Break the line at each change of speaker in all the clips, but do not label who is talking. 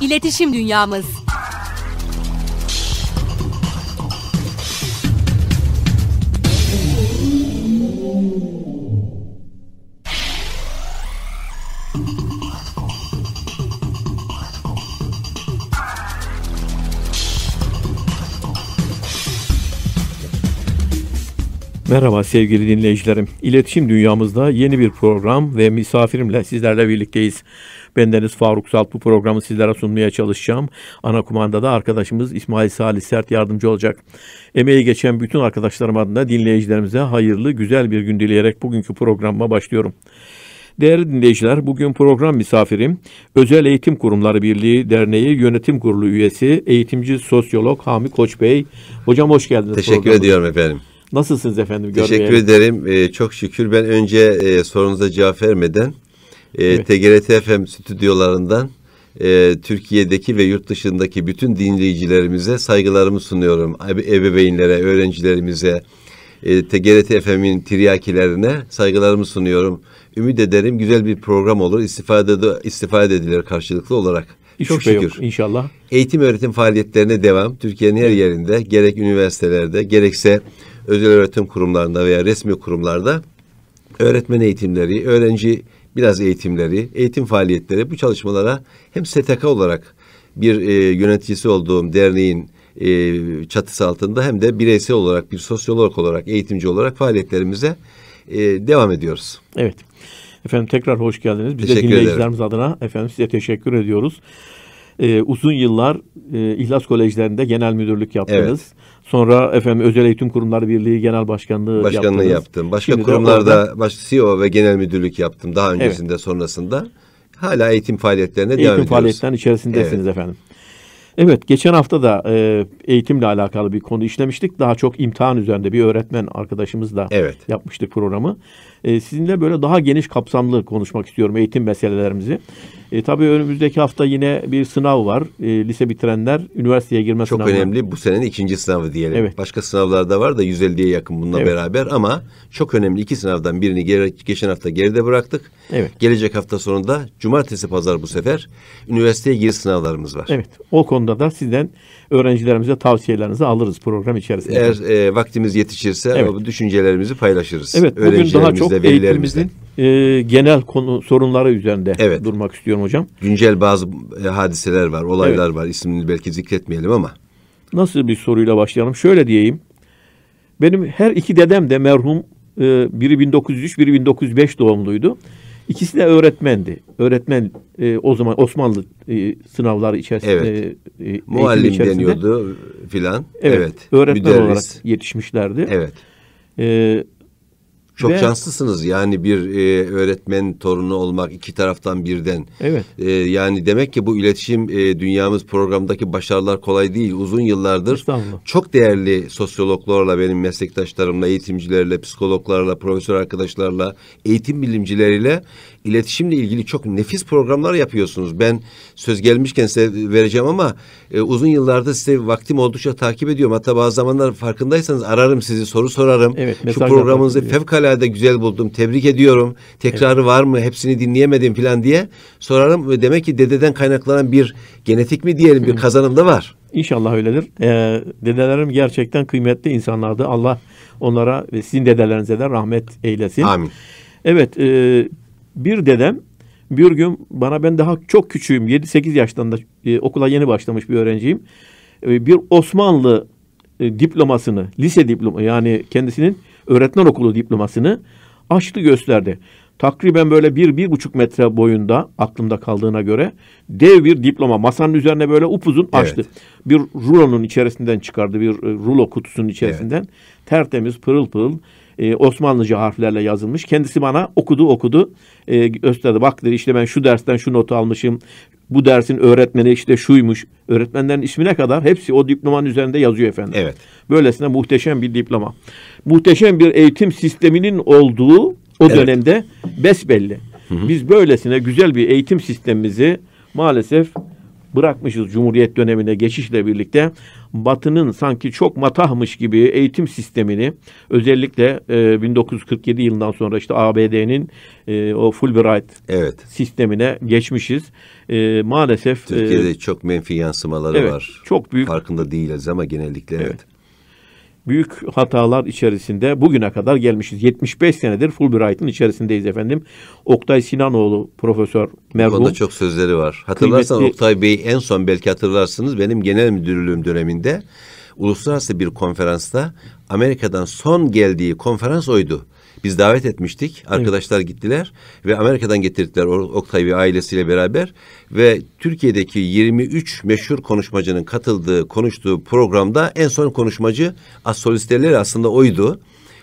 İletişim dünyamız
Merhaba sevgili dinleyicilerim. İletişim Dünyamızda yeni bir program ve misafirimle sizlerle birlikteyiz. Bendeniz Faruk Salt bu programı sizlere sunmaya çalışacağım. Ana kumandada arkadaşımız İsmail Salih Sert yardımcı olacak. Emeği geçen bütün arkadaşlarım adına dinleyicilerimize hayırlı, güzel bir gün dileyerek bugünkü programıma başlıyorum. Değerli dinleyiciler, bugün program misafirim Özel Eğitim Kurumları Birliği Derneği Yönetim Kurulu üyesi, eğitimci sosyolog Hami Koç Bey. Hocam hoş geldiniz. Teşekkür programı. ediyorum efendim. Nasılsınız efendim? Görmeye. Teşekkür
ederim. Ee, çok şükür. Ben önce e, sorunuza cevap vermeden e, TGRT FM stüdyolarından e, Türkiye'deki ve yurt dışındaki bütün dinleyicilerimize saygılarımı sunuyorum. Ebeveynlere, öğrencilerimize, e, TGRT FM'in tiryakilerine saygılarımı sunuyorum. Ümit ederim güzel bir program olur. İstifade, de, istifade edilir karşılıklı olarak. Hiç Çok şükür. Yok, inşallah. Eğitim öğretim faaliyetlerine devam. Türkiye'nin her yerinde gerek üniversitelerde gerekse özel öğretim kurumlarında veya resmi kurumlarda öğretmen eğitimleri, öğrenci biraz eğitimleri, eğitim faaliyetleri bu çalışmalara hem STK olarak bir e, yöneticisi olduğum derneğin e, çatısı altında hem de bireysel olarak bir sosyolog olarak, eğitimci olarak faaliyetlerimize e, devam ediyoruz.
Evet. Efendim tekrar hoş geldiniz. Biz teşekkür de dinleyicilerimiz ederim. adına efendim size teşekkür ediyoruz. Ee, uzun yıllar e, İhlas Kolejlerinde genel müdürlük yaptınız. Evet. Sonra efendim Özel Eğitim Kurumları Birliği Genel Başkanlığı Başkanlığı yaptım. Başka Şimdi kurumlarda orada...
baş CEO ve genel müdürlük yaptım
daha öncesinde evet. sonrasında. Hala eğitim faaliyetlerine eğitim devam ediyoruz. Eğitim faaliyetlerinin içerisindesiniz evet. efendim. Evet, geçen hafta da e, eğitimle alakalı bir konu işlemiştik. Daha çok imtihan üzerinde bir öğretmen arkadaşımızla evet. yapmıştık programı. E, sizinle böyle daha geniş kapsamlı konuşmak istiyorum eğitim meselelerimizi. E, tabii önümüzdeki hafta yine bir sınav var. E, lise bitirenler üniversiteye girme Çok sınavı. Çok önemli. Bu senenin ikinci sınavı diyelim. Evet. Başka sınavlar da var da
150'ye yakın bununla evet. beraber ama çok önemli iki sınavdan birini geçen hafta geride bıraktık. Evet. Gelecek hafta sonunda cumartesi pazar bu sefer üniversiteye giriş sınavlarımız var. Evet.
O konuda da sizden öğrencilerimize tavsiyelerinizi alırız program içerisinde. Eğer
e, vaktimiz yetişirse evet. bu düşüncelerimizi paylaşırız. Evet. Bugün daha çok eğitimimizin
e, genel konu sorunları üzerinde evet. durmak istiyorum ediyorum hocam.
Güncel bazı e, hadiseler var, olaylar evet. var. İsmini belki zikretmeyelim ama.
Nasıl bir soruyla başlayalım? Şöyle diyeyim. Benim her iki dedem de merhum e, biri 1903, biri 1905 doğumluydu. İkisi de öğretmendi. Öğretmen e, o zaman Osmanlı e, sınavları içerisinde evet. e, muallim içerisinde. deniyordu filan. Evet, evet. Öğretmen Müderris. olarak yetişmişlerdi.
Evet. E, çok Ve, şanslısınız yani bir e, öğretmen torunu olmak iki taraftan birden. Evet. E, yani demek ki bu iletişim e, dünyamız programdaki başarılar kolay değil. Uzun yıllardır çok değerli sosyologlarla benim meslektaşlarımla, eğitimcilerle, psikologlarla, profesör arkadaşlarla, eğitim bilimcileriyle iletişimle ilgili çok nefis programlar yapıyorsunuz. Ben söz gelmişken size vereceğim ama e, uzun yıllarda size vaktim oldukça takip ediyorum. Hatta bazı zamanlar farkındaysanız ararım sizi, soru sorarım. Evet, Şu programınızı fevkalade güzel buldum, tebrik ediyorum. Tekrarı evet. var mı, hepsini dinleyemedim falan diye sorarım. ve Demek ki dededen kaynaklanan bir genetik mi
diyelim bir kazanım da var. İnşallah öyledir. Ee, dedelerim gerçekten kıymetli insanlardı. Allah onlara ve sizin dedelerinize de rahmet eylesin. Amin. Evet, e, bir dedem bir gün bana ben daha çok küçüğüm 7-8 yaşlarında e, okula yeni başlamış bir öğrenciyim. E, bir Osmanlı e, diplomasını, lise diploma yani kendisinin öğretmen okulu diplomasını açtı gösterdi. Takriben böyle bir, bir buçuk metre boyunda aklımda kaldığına göre dev bir diploma. Masanın üzerine böyle upuzun açtı. Evet. Bir rulonun içerisinden çıkardı. Bir e, rulo kutusunun içerisinden. Evet. Tertemiz, pırıl pırıl e, Osmanlıca harflerle yazılmış. Kendisi bana okudu okudu e, gösterdi. Bak dedi işte ben şu dersten şu notu almışım. Bu dersin öğretmeni işte şuymuş. Öğretmenlerin ismine kadar hepsi o diplomanın üzerinde yazıyor efendim. Evet. Böylesine muhteşem bir diploma. Muhteşem bir eğitim sisteminin olduğu o evet. dönemde besbelli. Hı hı. Biz böylesine güzel bir eğitim sistemimizi maalesef bırakmışız Cumhuriyet dönemine geçişle birlikte Batı'nın sanki çok matahmış gibi eğitim sistemini özellikle e, 1947 yılından sonra işte ABD'nin e, o Fulbright evet. sistemine geçmişiz. E, maalesef e, Türkiye'de e, çok menfi
yansımaları evet, var.
Çok büyük farkında değiliz ama genellikle evet. evet büyük hatalar içerisinde bugüne kadar gelmişiz. 75 senedir Fulbright'ın içerisindeyiz efendim. Oktay Sinanoğlu profesör merhum. Onda
çok sözleri var. Hatırlarsan kıymetli... Oktay Bey en son belki hatırlarsınız benim genel müdürlüğüm döneminde uluslararası bir konferansta Amerika'dan son geldiği konferans oydu. Biz davet etmiştik. Arkadaşlar evet. gittiler ve Amerika'dan getirdiler Oktay ve ailesiyle beraber ve Türkiye'deki 23 meşhur konuşmacının katıldığı, konuştuğu programda en son konuşmacı astrolistlerle aslında oydu.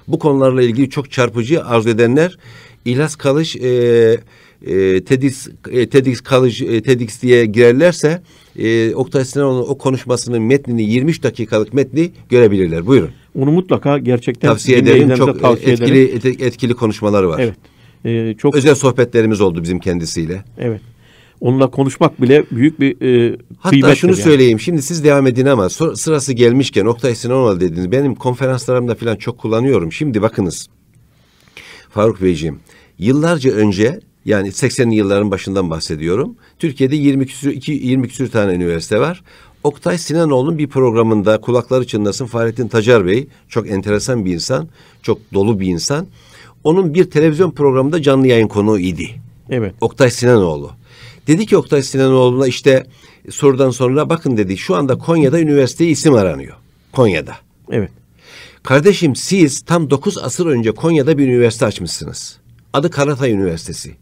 Bu konularla ilgili çok çarpıcı arz edenler İlhas Kalış eee e, TEDx, e, TEDx, College, e, TEDx e, diye girerlerse e, Oktay Sinanoğlu'nun o konuşmasının metnini 23 dakikalık metni görebilirler. Buyurun.
Onu mutlaka gerçekten tavsiye ederim. Çok e, tavsiye etkili
ederim. etkili konuşmaları var. Evet. Ee, çok özel sohbetlerimiz oldu bizim kendisiyle.
Evet. Onunla konuşmak
bile büyük bir e, Hatta şunu yani. söyleyeyim. Şimdi siz devam edin ama sırası gelmişken Oktay Sinanoğlu dediniz. Benim konferanslarımda falan çok kullanıyorum. Şimdi bakınız. Faruk Beyciğim, yıllarca önce yani 80'li yılların başından bahsediyorum. Türkiye'de 20 küsür, 20 küsür tane üniversite var. Oktay Sinanoğlu'nun bir programında kulakları çınlasın Fahrettin Tacar Bey çok enteresan bir insan, çok dolu bir insan. Onun bir televizyon programında canlı yayın konuğu idi. Evet. Oktay Sinanoğlu. Dedi ki Oktay Sinanoğlu'na işte sorudan sonra bakın dedi şu anda Konya'da üniversiteye isim aranıyor. Konya'da. Evet. Kardeşim siz tam dokuz asır önce Konya'da bir üniversite açmışsınız. Adı Karatay Üniversitesi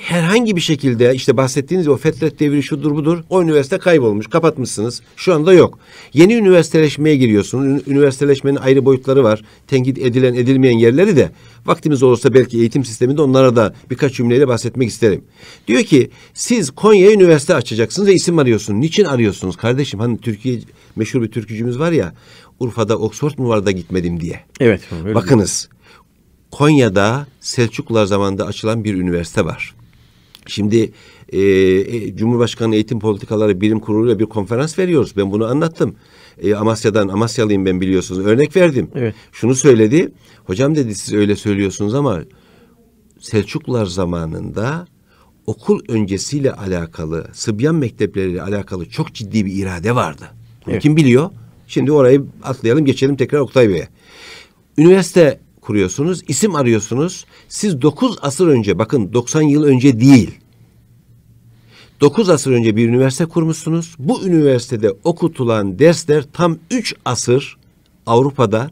herhangi bir şekilde işte bahsettiğiniz o fetret devri şudur budur o üniversite kaybolmuş kapatmışsınız şu anda yok. Yeni üniversiteleşmeye giriyorsunuz. Üniversiteleşmenin ayrı boyutları var. Tenkit edilen edilmeyen yerleri de vaktimiz olursa belki eğitim sisteminde onlara da birkaç cümleyle bahsetmek isterim. Diyor ki siz Konya'ya üniversite açacaksınız ve isim arıyorsunuz. Niçin arıyorsunuz kardeşim? Hani Türkiye meşhur bir türkücümüz var ya Urfa'da Oxford mu var da gitmedim diye.
Evet. Bakınız.
Konya'da Selçuklular zamanında açılan bir üniversite var. Şimdi e, e, Cumhurbaşkanı Eğitim Politikaları Birim Kurulu'yla bir konferans veriyoruz. Ben bunu anlattım. E, Amasya'dan, Amasyalıyım ben biliyorsunuz. Örnek verdim. Evet. Şunu söyledi. Hocam dedi siz öyle söylüyorsunuz ama Selçuklular zamanında okul öncesiyle alakalı, Sıbyan mektepleriyle alakalı çok ciddi bir irade vardı. evet. kim biliyor? Şimdi orayı atlayalım geçelim tekrar Oktay Bey'e. Üniversite kuruyorsunuz, isim arıyorsunuz. Siz 9 asır önce bakın 90 yıl önce değil. 9 asır önce bir üniversite kurmuşsunuz. Bu üniversitede okutulan dersler tam 3 asır Avrupa'da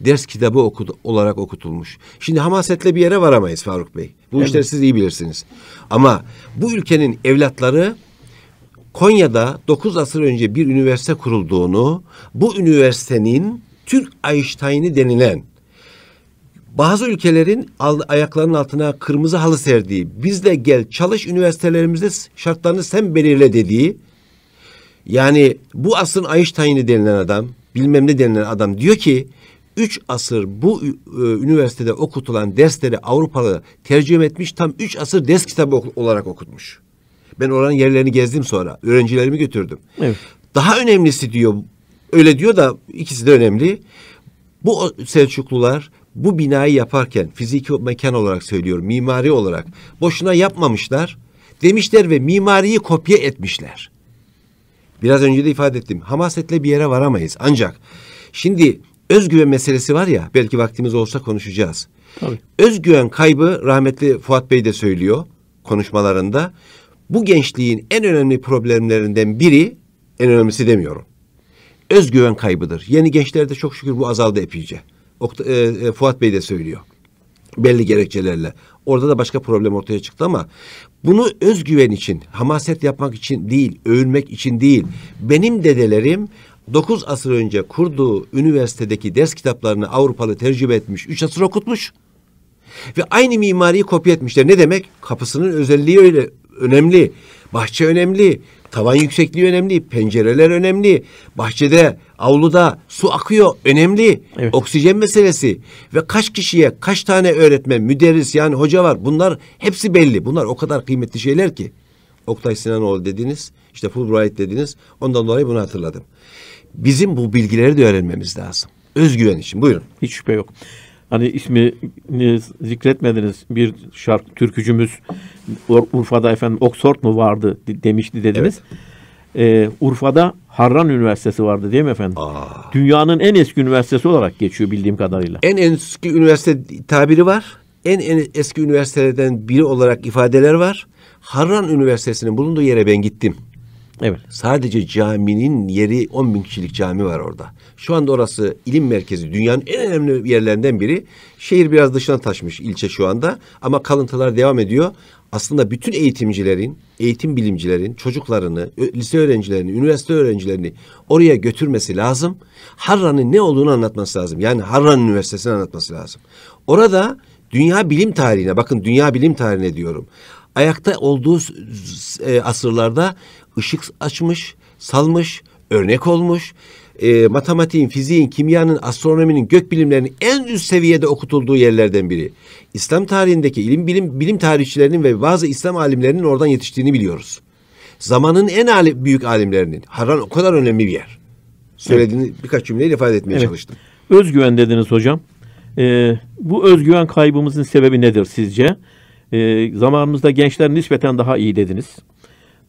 ders kitabı okudu, olarak okutulmuş. Şimdi hamasetle bir yere varamayız Faruk Bey. Bu evet. işleri siz iyi bilirsiniz. Ama bu ülkenin evlatları Konya'da 9 asır önce bir üniversite kurulduğunu, bu üniversitenin Türk Einstein'i denilen bazı ülkelerin al, ayaklarının altına kırmızı halı serdiği, bizle gel çalış üniversitelerimizde şartlarını sen belirle dediği, yani bu asrın Einstein'ı denilen adam, bilmem ne denilen adam diyor ki, üç asır bu e, üniversitede okutulan dersleri Avrupalı tercüme etmiş, tam üç asır ders kitabı ok olarak okutmuş. Ben oranın yerlerini gezdim sonra, öğrencilerimi götürdüm. Evet. Daha önemlisi diyor, öyle diyor da ikisi de önemli. Bu Selçuklular bu binayı yaparken fiziki mekan olarak söylüyorum mimari olarak boşuna yapmamışlar demişler ve mimariyi kopya etmişler. Biraz önce de ifade ettim. Hamasetle bir yere varamayız. Ancak şimdi özgüven meselesi var ya belki vaktimiz olsa konuşacağız. Tabii. Özgüven kaybı rahmetli Fuat Bey de söylüyor konuşmalarında. Bu gençliğin en önemli problemlerinden biri en önemlisi demiyorum. Özgüven kaybıdır. Yeni gençlerde çok şükür bu azaldı epeyce. Okta, e, e, Fuat Bey de söylüyor. Belli gerekçelerle. Orada da başka problem ortaya çıktı ama bunu özgüven için, hamaset yapmak için değil, övünmek için değil. Benim dedelerim dokuz asır önce kurduğu üniversitedeki ders kitaplarını Avrupalı tercüme etmiş, üç asır okutmuş. Ve aynı mimariyi kopya etmişler. Ne demek? Kapısının özelliği öyle önemli. Bahçe önemli. Tavan yüksekliği önemli, pencereler önemli, bahçede, avluda su akıyor önemli. Evet. Oksijen meselesi ve kaç kişiye, kaç tane öğretmen, müderris yani hoca var. Bunlar hepsi belli. Bunlar o kadar kıymetli şeyler ki. Oktay Sinanoğlu dediniz, işte Fulbright dediniz. Ondan dolayı bunu hatırladım. Bizim bu bilgileri de öğrenmemiz lazım. Özgüven için.
Buyurun. Hiç şüphe yok hani ismini zikretmediniz bir şarkı türkücümüz Urfa'da efendim Oxford mu vardı demişti dediniz. Evet. Ee, Urfa'da Harran Üniversitesi vardı değil mi efendim? Aa. Dünyanın en eski üniversitesi olarak geçiyor bildiğim kadarıyla. En eski üniversite tabiri var. En en eski üniversitelerden biri
olarak ifadeler var. Harran Üniversitesi'nin bulunduğu yere ben gittim. Evet. Sadece caminin yeri 10 bin kişilik cami var orada. Şu anda orası ilim merkezi dünyanın en önemli yerlerinden biri. Şehir biraz dışına taşmış ilçe şu anda ama kalıntılar devam ediyor. Aslında bütün eğitimcilerin, eğitim bilimcilerin çocuklarını, lise öğrencilerini, üniversite öğrencilerini oraya götürmesi lazım. Harran'ın ne olduğunu anlatması lazım. Yani Harran Üniversitesi'ni anlatması lazım. Orada dünya bilim tarihine, bakın dünya bilim tarihine diyorum ayakta olduğu e, asırlarda ışık açmış, salmış, örnek olmuş. E, matematiğin, fiziğin, kimyanın, astronominin, gökbilimlerinin en üst seviyede okutulduğu yerlerden biri. İslam tarihindeki ilim bilim bilim tarihçilerinin ve bazı İslam alimlerinin oradan yetiştiğini biliyoruz. Zamanın en ali, büyük alimlerinin. Harran o kadar önemli bir yer. Söylediğini evet. birkaç cümleyle ifade etmeye evet. çalıştım.
Özgüven dediniz hocam. Ee, bu özgüven kaybımızın sebebi nedir sizce? Ee, zamanımızda gençler nispeten daha iyi dediniz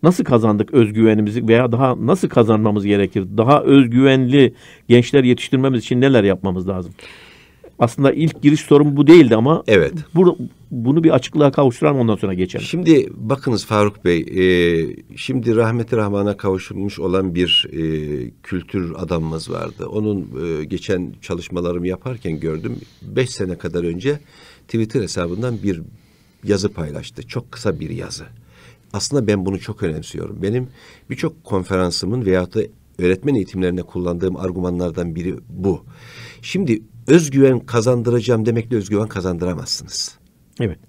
nasıl kazandık özgüvenimizi veya daha nasıl kazanmamız gerekir? Daha özgüvenli gençler yetiştirmemiz için neler yapmamız lazım? Aslında ilk giriş sorum bu değildi ama evet. bu, bunu bir açıklığa kavuşturalım
ondan sonra geçelim. Şimdi bakınız Faruk Bey, e, şimdi rahmeti rahmana kavuşulmuş olan bir e, kültür adamımız vardı. Onun e, geçen çalışmalarımı yaparken gördüm. Beş sene kadar önce Twitter hesabından bir yazı paylaştı. Çok kısa bir yazı aslında ben bunu çok önemsiyorum. Benim birçok konferansımın veyahut da öğretmen eğitimlerine kullandığım argümanlardan biri bu. Şimdi özgüven kazandıracağım demekle özgüven kazandıramazsınız. Evet.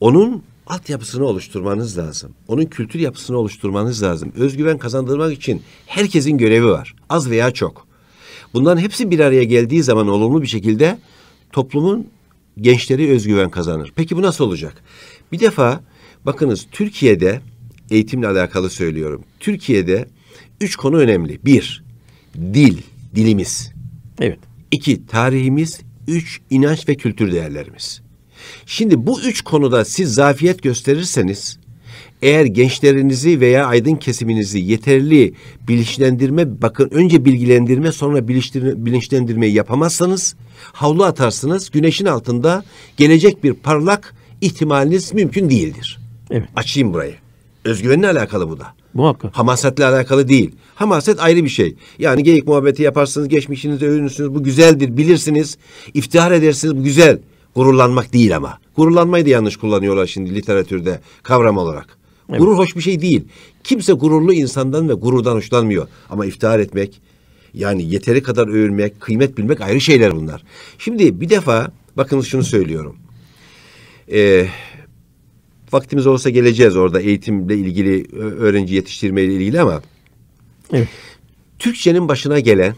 Onun altyapısını oluşturmanız lazım. Onun kültür yapısını oluşturmanız lazım. Özgüven kazandırmak için herkesin görevi var. Az veya çok. Bunların hepsi bir araya geldiği zaman olumlu bir şekilde toplumun gençleri özgüven kazanır. Peki bu nasıl olacak? Bir defa Bakınız Türkiye'de eğitimle alakalı söylüyorum. Türkiye'de üç konu önemli. Bir, dil, dilimiz. Evet. İki, tarihimiz. Üç, inanç ve kültür değerlerimiz. Şimdi bu üç konuda siz zafiyet gösterirseniz, eğer gençlerinizi veya aydın kesiminizi yeterli bilinçlendirme, bakın önce bilgilendirme sonra bilinçlendirmeyi yapamazsanız, havlu atarsınız, güneşin altında gelecek bir parlak ihtimaliniz mümkün değildir. Evet. Açayım burayı. Özgüvenle alakalı bu da. Muhakkak. Hamasetle alakalı değil. Hamaset ayrı bir şey. Yani geyik muhabbeti yaparsınız, geçmişinizi övünürsünüz. Bu güzeldir, bilirsiniz. İftihar edersiniz, bu güzel. Gururlanmak değil ama. Gururlanmayı da yanlış kullanıyorlar şimdi literatürde kavram olarak. Evet. Gurur hoş bir şey değil. Kimse gururlu insandan ve gururdan hoşlanmıyor. Ama iftihar etmek, yani yeteri kadar övülmek, kıymet bilmek ayrı şeyler bunlar. Şimdi bir defa bakınız şunu söylüyorum. Eee Vaktimiz olsa geleceğiz orada eğitimle ilgili, öğrenci yetiştirmeyle ilgili ama... Evet. Türkçenin başına gelen,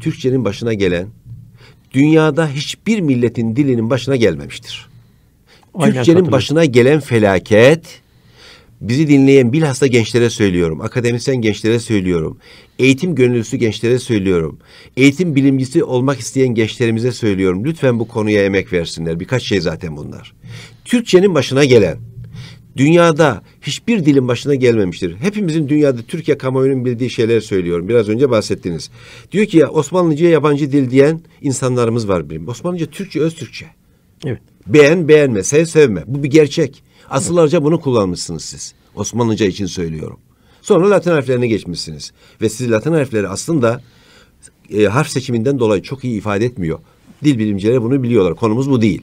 Türkçenin başına gelen dünyada hiçbir milletin dilinin başına gelmemiştir. Aynen Türkçenin başına gelen felaket bizi dinleyen bilhassa gençlere söylüyorum. Akademisyen gençlere söylüyorum. Eğitim gönüllüsü gençlere söylüyorum. Eğitim bilimcisi olmak isteyen gençlerimize söylüyorum. Lütfen bu konuya emek versinler. Birkaç şey zaten bunlar. Türkçenin başına gelen, dünyada hiçbir dilin başına gelmemiştir. Hepimizin dünyada Türkiye kamuoyunun bildiği şeyler söylüyorum. Biraz önce bahsettiniz. Diyor ki ya Osmanlıca'ya yabancı dil diyen insanlarımız var benim. Osmanlıca Türkçe öz Türkçe. Evet. Beğen beğenme, sev sevme. Bu bir gerçek. Asıllarca bunu kullanmışsınız siz. Osmanlıca için söylüyorum. Sonra Latin harflerine geçmişsiniz. Ve siz Latin harfleri aslında e, harf seçiminden dolayı çok iyi ifade etmiyor. Dil bilimcileri bunu biliyorlar. Konumuz bu değil.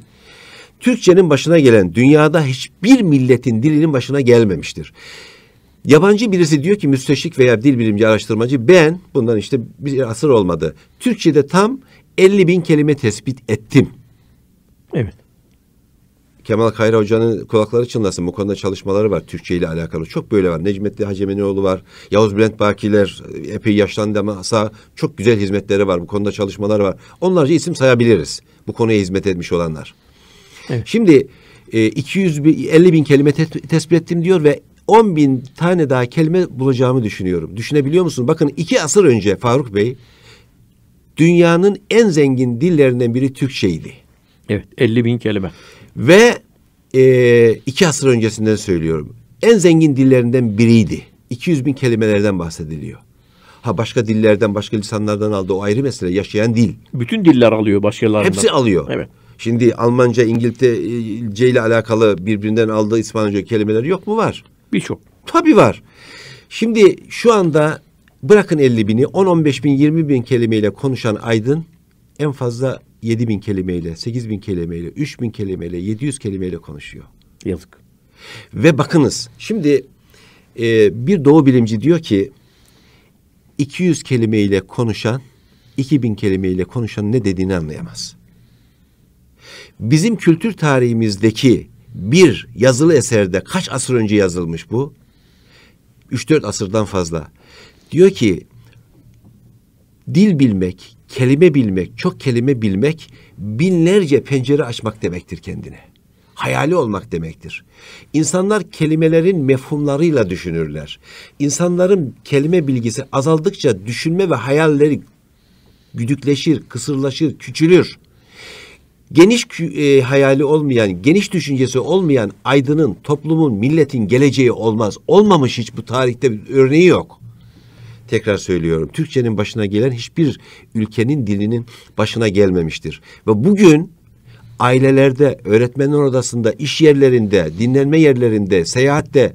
Türkçenin başına gelen dünyada hiçbir milletin dilinin başına gelmemiştir. Yabancı birisi diyor ki müsteşrik veya dil bilimci araştırmacı ben bundan işte bir asır olmadı. Türkçe'de tam 50 bin kelime tespit ettim. Evet. Kemal Kayra Hoca'nın kulakları çınlasın bu konuda çalışmaları var Türkçe ile alakalı. Çok böyle var. Necmettin Haceminoğlu var. Yavuz Bülent Bakiler e, epey yaşlandı ama çok güzel hizmetleri var. Bu konuda çalışmalar var. Onlarca isim sayabiliriz. Bu konuya hizmet etmiş olanlar. Evet. Şimdi e, 250 bin kelime te tespit ettim diyor ve 10 bin tane daha kelime bulacağımı düşünüyorum. Düşünebiliyor musun? Bakın iki asır önce Faruk Bey dünyanın en zengin dillerinden biri Türkçeydi. Evet 50 bin kelime. Ve e, iki asır öncesinden söylüyorum. En zengin dillerinden biriydi. 200 bin kelimelerden bahsediliyor. Ha başka dillerden, başka lisanlardan aldı o ayrı mesele. Yaşayan dil. Bütün diller alıyor başkalarından. Hepsi alıyor. Evet. Şimdi Almanca, İngilizce ile alakalı birbirinden aldığı İspanyolca kelimeler yok mu? Var. Birçok. Tabii var. Şimdi şu anda bırakın 50 bini 10-15 bin 20 bin kelimeyle konuşan aydın en fazla 7 bin kelimeyle, 8 bin kelimeyle, 3 bin kelimeyle, 700 kelimeyle konuşuyor. Yazık. Ve bakınız şimdi e, bir doğu bilimci diyor ki 200 kelimeyle konuşan 2000 kelimeyle konuşan ne dediğini anlayamaz. Bizim kültür tarihimizdeki bir yazılı eserde kaç asır önce yazılmış bu? 3-4 asırdan fazla. Diyor ki dil bilmek, kelime bilmek, çok kelime bilmek binlerce pencere açmak demektir kendine. Hayali olmak demektir. İnsanlar kelimelerin mefhumlarıyla düşünürler. İnsanların kelime bilgisi azaldıkça düşünme ve hayalleri güdükleşir, kısırlaşır, küçülür geniş e, hayali olmayan, geniş düşüncesi olmayan aydının, toplumun, milletin geleceği olmaz. Olmamış hiç bu tarihte bir örneği yok. Tekrar söylüyorum. Türkçenin başına gelen hiçbir ülkenin dilinin başına gelmemiştir. Ve bugün ailelerde, öğretmenin odasında, iş yerlerinde, dinlenme yerlerinde, seyahatte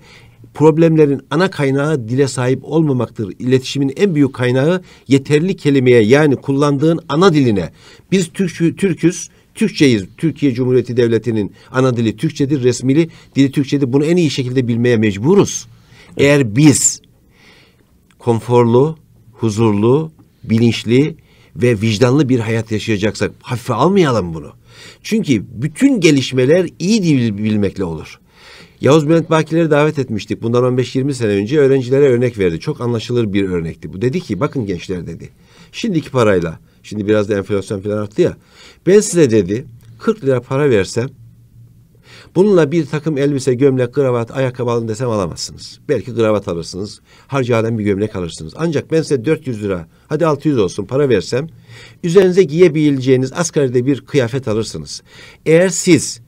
problemlerin ana kaynağı dile sahip olmamaktır. İletişimin en büyük kaynağı yeterli kelimeye yani kullandığın ana diline. Biz Türk, Türküz, Türkçeyiz. Türkiye Cumhuriyeti Devleti'nin ana dili Türkçedir, resmili dili Türkçedir. Bunu en iyi şekilde bilmeye mecburuz. Eğer biz konforlu, huzurlu, bilinçli ve vicdanlı bir hayat yaşayacaksak hafife almayalım bunu. Çünkü bütün gelişmeler iyi dil bilmekle olur. Yavuz Bülent Bakileri davet etmiştik. Bundan 15-20 sene önce öğrencilere örnek verdi. Çok anlaşılır bir örnekti bu. Dedi ki bakın gençler dedi. Şimdiki parayla Şimdi biraz da enflasyon falan arttı ya. Ben size dedi 40 lira para versem bununla bir takım elbise, gömlek, kravat, ayakkabı alın desem alamazsınız. Belki kravat alırsınız. Harcı bir gömlek alırsınız. Ancak ben size 400 lira hadi 600 olsun para versem üzerinize giyebileceğiniz asgaride bir kıyafet alırsınız. Eğer siz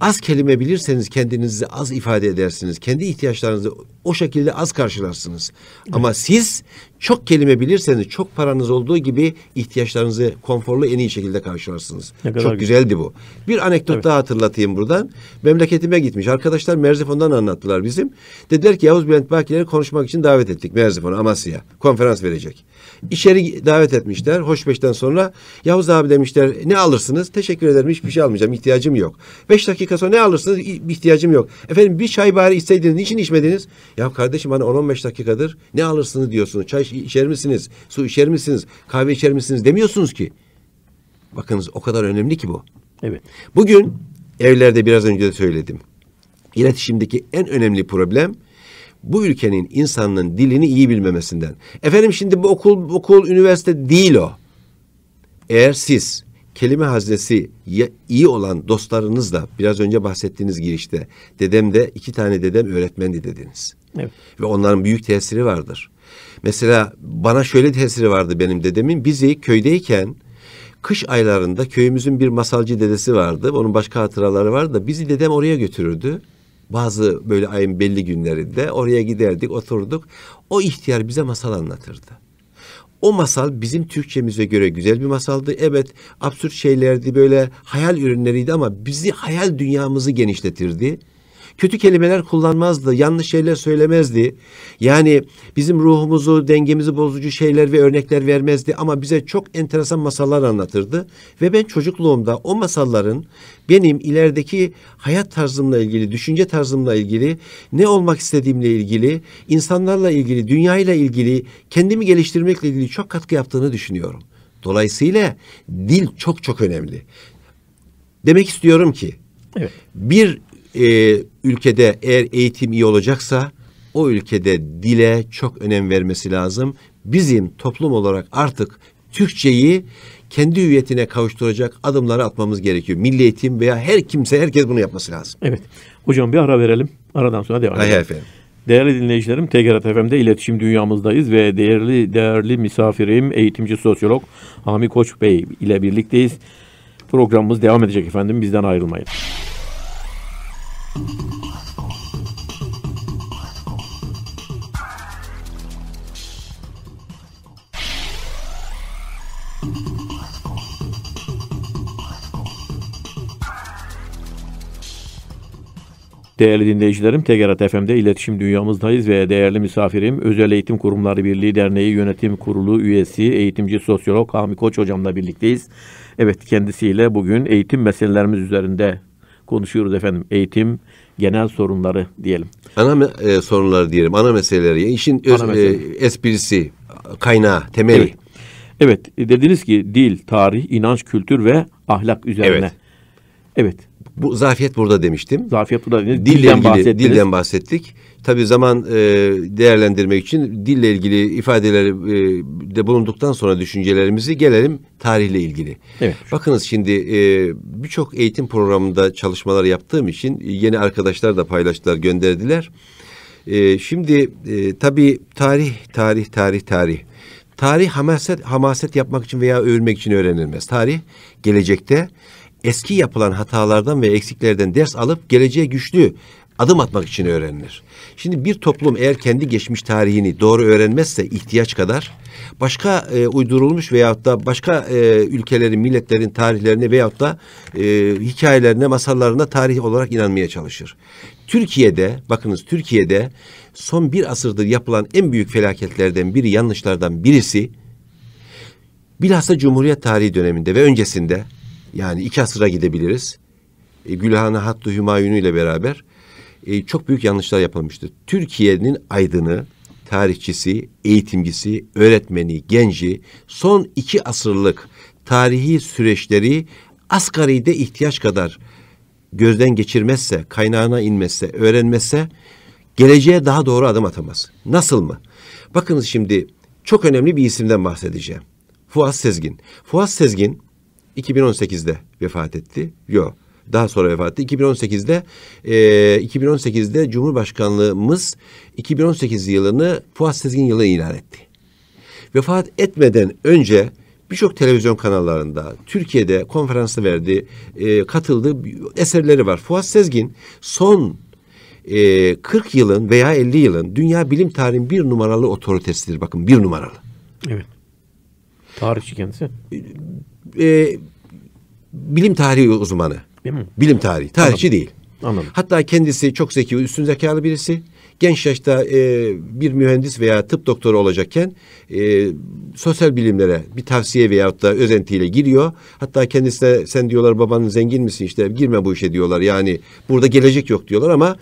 az kelime bilirseniz kendinizi az ifade edersiniz. Kendi ihtiyaçlarınızı o şekilde az karşılarsınız. Evet. Ama siz çok kelime bilirseniz çok paranız olduğu gibi ihtiyaçlarınızı konforlu en iyi şekilde karşılarsınız. Ne kadar çok güzel. güzeldi bu. Bir anekdot evet. daha hatırlatayım buradan. Memleketime gitmiş. Arkadaşlar Merzifon'dan anlattılar bizim. Dediler ki Yavuz Bülent Bakiler'i konuşmak için davet ettik Merzifon'a, Amasya'ya. Konferans verecek. İçeri davet etmişler. Hoşbeş'ten sonra Yavuz abi demişler ne alırsınız? Teşekkür ederim hiçbir şey almayacağım. ihtiyacım yok. Beş dakika sonra ne alırsınız? ihtiyacım yok. Efendim bir çay bari isteydiniz. Niçin içmediniz? Ya kardeşim hani 10-15 dakikadır ne alırsınız diyorsunuz. Çay içki içer misiniz? Su içer misiniz? Kahve içer misiniz? Demiyorsunuz ki. Bakınız o kadar önemli ki bu. Evet. Bugün evlerde biraz önce de söyledim. İletişimdeki en önemli problem bu ülkenin insanının dilini iyi bilmemesinden. Efendim şimdi bu okul, okul, üniversite değil o. Eğer siz kelime haznesi iyi olan dostlarınızla biraz önce bahsettiğiniz girişte dedem de iki tane dedem öğretmendi dediniz. Evet. Ve onların büyük tesiri vardır. Mesela bana şöyle tesiri vardı benim dedemin. Bizi köydeyken kış aylarında köyümüzün bir masalcı dedesi vardı. Onun başka hatıraları vardı da bizi dedem oraya götürürdü. Bazı böyle ayın belli günlerinde oraya giderdik, oturduk. O ihtiyar bize masal anlatırdı. O masal bizim Türkçemize göre güzel bir masaldı. Evet absürt şeylerdi böyle hayal ürünleriydi ama bizi hayal dünyamızı genişletirdi. Kötü kelimeler kullanmazdı, yanlış şeyler söylemezdi. Yani bizim ruhumuzu, dengemizi bozucu şeyler ve örnekler vermezdi ama bize çok enteresan masallar anlatırdı ve ben çocukluğumda o masalların benim ilerideki hayat tarzımla ilgili, düşünce tarzımla ilgili, ne olmak istediğimle ilgili, insanlarla ilgili, dünyayla ilgili, kendimi geliştirmekle ilgili çok katkı yaptığını düşünüyorum. Dolayısıyla dil çok çok önemli. Demek istiyorum ki evet. bir e, ülkede eğer eğitim iyi olacaksa o ülkede dile çok önem vermesi lazım. Bizim toplum olarak artık Türkçeyi kendi hüviyetine kavuşturacak adımları atmamız gerekiyor. Milli eğitim veya her kimse herkes bunu yapması lazım.
Evet. Hocam bir ara verelim. Aradan sonra devam edelim. Hayır efendim. Değerli dinleyicilerim, TGRT FM'de iletişim dünyamızdayız ve değerli değerli misafirim eğitimci sosyolog Hami Koç Bey ile birlikteyiz. Programımız devam edecek efendim. Bizden ayrılmayın. Değerli dinleyicilerim, Tegerat FM'de iletişim dünyamızdayız ve değerli misafirim Özel Eğitim Kurumları Birliği Derneği Yönetim Kurulu üyesi, eğitimci sosyolog Hami Koç hocamla birlikteyiz. Evet, kendisiyle bugün eğitim meselelerimiz üzerinde konuşuyoruz efendim. Eğitim, genel sorunları
diyelim. Ana e, sorunları diyelim, ana meseleleri. İşin öz, ana e, mesele. e, esprisi,
kaynağı, temeli. Evet. evet, e, dediniz ki dil, tarih, inanç, kültür ve ahlak üzerine. Evet. Evet. Bu zafiyet burada demiştim. Zafiyet burada. Dilden, dilden bahsettiniz. Dilden
bahsettik. Tabi zaman e, değerlendirmek için dille ilgili ifadeleri e, de bulunduktan sonra düşüncelerimizi gelelim tarihle ilgili. Evet. Bakınız şimdi e, birçok eğitim programında çalışmalar yaptığım için yeni arkadaşlar da paylaştılar, gönderdiler. E, şimdi e, tabii tarih, tarih, tarih, tarih. Tarih hamaset, hamaset yapmak için veya öğrenmek için öğrenilmez. Tarih gelecekte eski yapılan hatalardan ve eksiklerden ders alıp geleceğe güçlü adım atmak için öğrenilir. Şimdi bir toplum eğer kendi geçmiş tarihini doğru öğrenmezse ihtiyaç kadar başka e, uydurulmuş veyahut da başka e, ülkelerin, milletlerin tarihlerine veyahut da e, hikayelerine, masallarına tarih olarak inanmaya çalışır. Türkiye'de, bakınız Türkiye'de son bir asırdır yapılan en büyük felaketlerden biri, yanlışlardan birisi bilhassa Cumhuriyet tarihi döneminde ve öncesinde yani iki asıra gidebiliriz. E, Gülhane Hattı Hümayunu ile beraber e, çok büyük yanlışlar yapılmıştır. Türkiye'nin aydını, tarihçisi, eğitimcisi, öğretmeni, genci son iki asırlık tarihi süreçleri asgari de ihtiyaç kadar gözden geçirmezse, kaynağına inmezse, öğrenmezse geleceğe daha doğru adım atamaz. Nasıl mı? Bakınız şimdi çok önemli bir isimden bahsedeceğim. Fuat Sezgin. Fuat Sezgin 2018'de vefat etti. Yok daha sonra vefat etti. 2018'de e, 2018'de Cumhurbaşkanlığımız 2018 yılını Fuat Sezgin yılı ilan etti. Vefat etmeden önce birçok televizyon kanallarında Türkiye'de konferansı verdi, e, katıldı eserleri var. Fuat Sezgin son e, 40 yılın veya 50 yılın dünya bilim tarihin bir numaralı otoritesidir. Bakın bir numaralı.
Evet. Tarihçi kendisi. E, e,
bilim tarihi uzmanı. Hı. Bilim tarihi. Tarihçi Anladım. değil. Anladım. Hatta kendisi çok zeki üstün zekalı birisi. Genç yaşta e, bir mühendis veya tıp doktoru olacakken e, sosyal bilimlere bir tavsiye veyahut da özentiyle giriyor. Hatta kendisine sen diyorlar baban zengin misin işte girme bu işe diyorlar. Yani burada gelecek yok diyorlar ama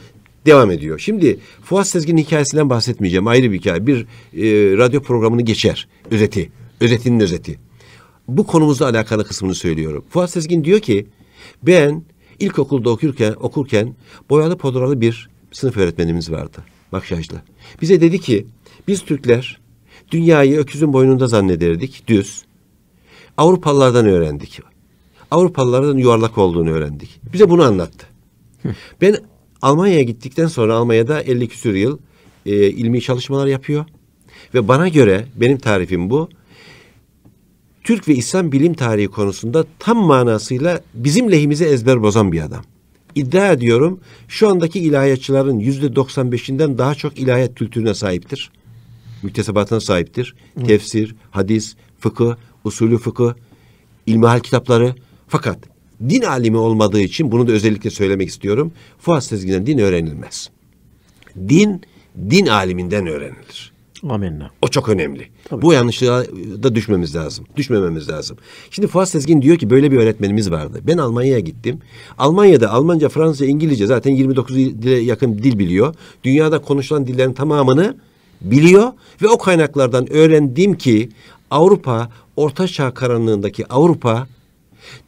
devam ediyor. Şimdi Fuat Sezgin'in hikayesinden bahsetmeyeceğim. Ayrı bir hikaye. Bir e, radyo programını geçer. Özeti. Özetinin özeti. Bu konumuzla alakalı kısmını söylüyorum. Fuat Sezgin diyor ki ben ilkokulda okurken, okurken boyalı podralı bir sınıf öğretmenimiz vardı. Makyajlı. Bize dedi ki biz Türkler dünyayı öküzün boynunda zannederdik düz. Avrupalılardan öğrendik. Avrupalılardan yuvarlak olduğunu öğrendik. Bize bunu anlattı. ben Almanya'ya gittikten sonra Almanya'da 50 küsür yıl e, ilmi çalışmalar yapıyor. Ve bana göre benim tarifim bu. Türk ve İslam bilim tarihi konusunda tam manasıyla bizim lehimize ezber bozan bir adam. İddia ediyorum şu andaki ilahiyatçıların yüzde 95'inden daha çok ilahiyat kültürüne sahiptir. Müktesebatına sahiptir. Hı. Tefsir, hadis, fıkıh, usulü fıkıh, ilmihal kitapları. Fakat din alimi olmadığı için bunu da özellikle söylemek istiyorum. Fuat Sezgin'den din öğrenilmez. Din, din aliminden öğrenilir. Amenna. O çok önemli. Tabii. Bu yanlışlığa da düşmemiz lazım. Düşmememiz lazım. Şimdi Fuat Sezgin diyor ki böyle bir öğretmenimiz vardı. Ben Almanya'ya gittim. Almanya'da Almanca, Fransızca, İngilizce zaten 29 dile yakın dil biliyor. Dünyada konuşulan dillerin tamamını biliyor ve o kaynaklardan öğrendim ki Avrupa, Orta Çağ karanlığındaki Avrupa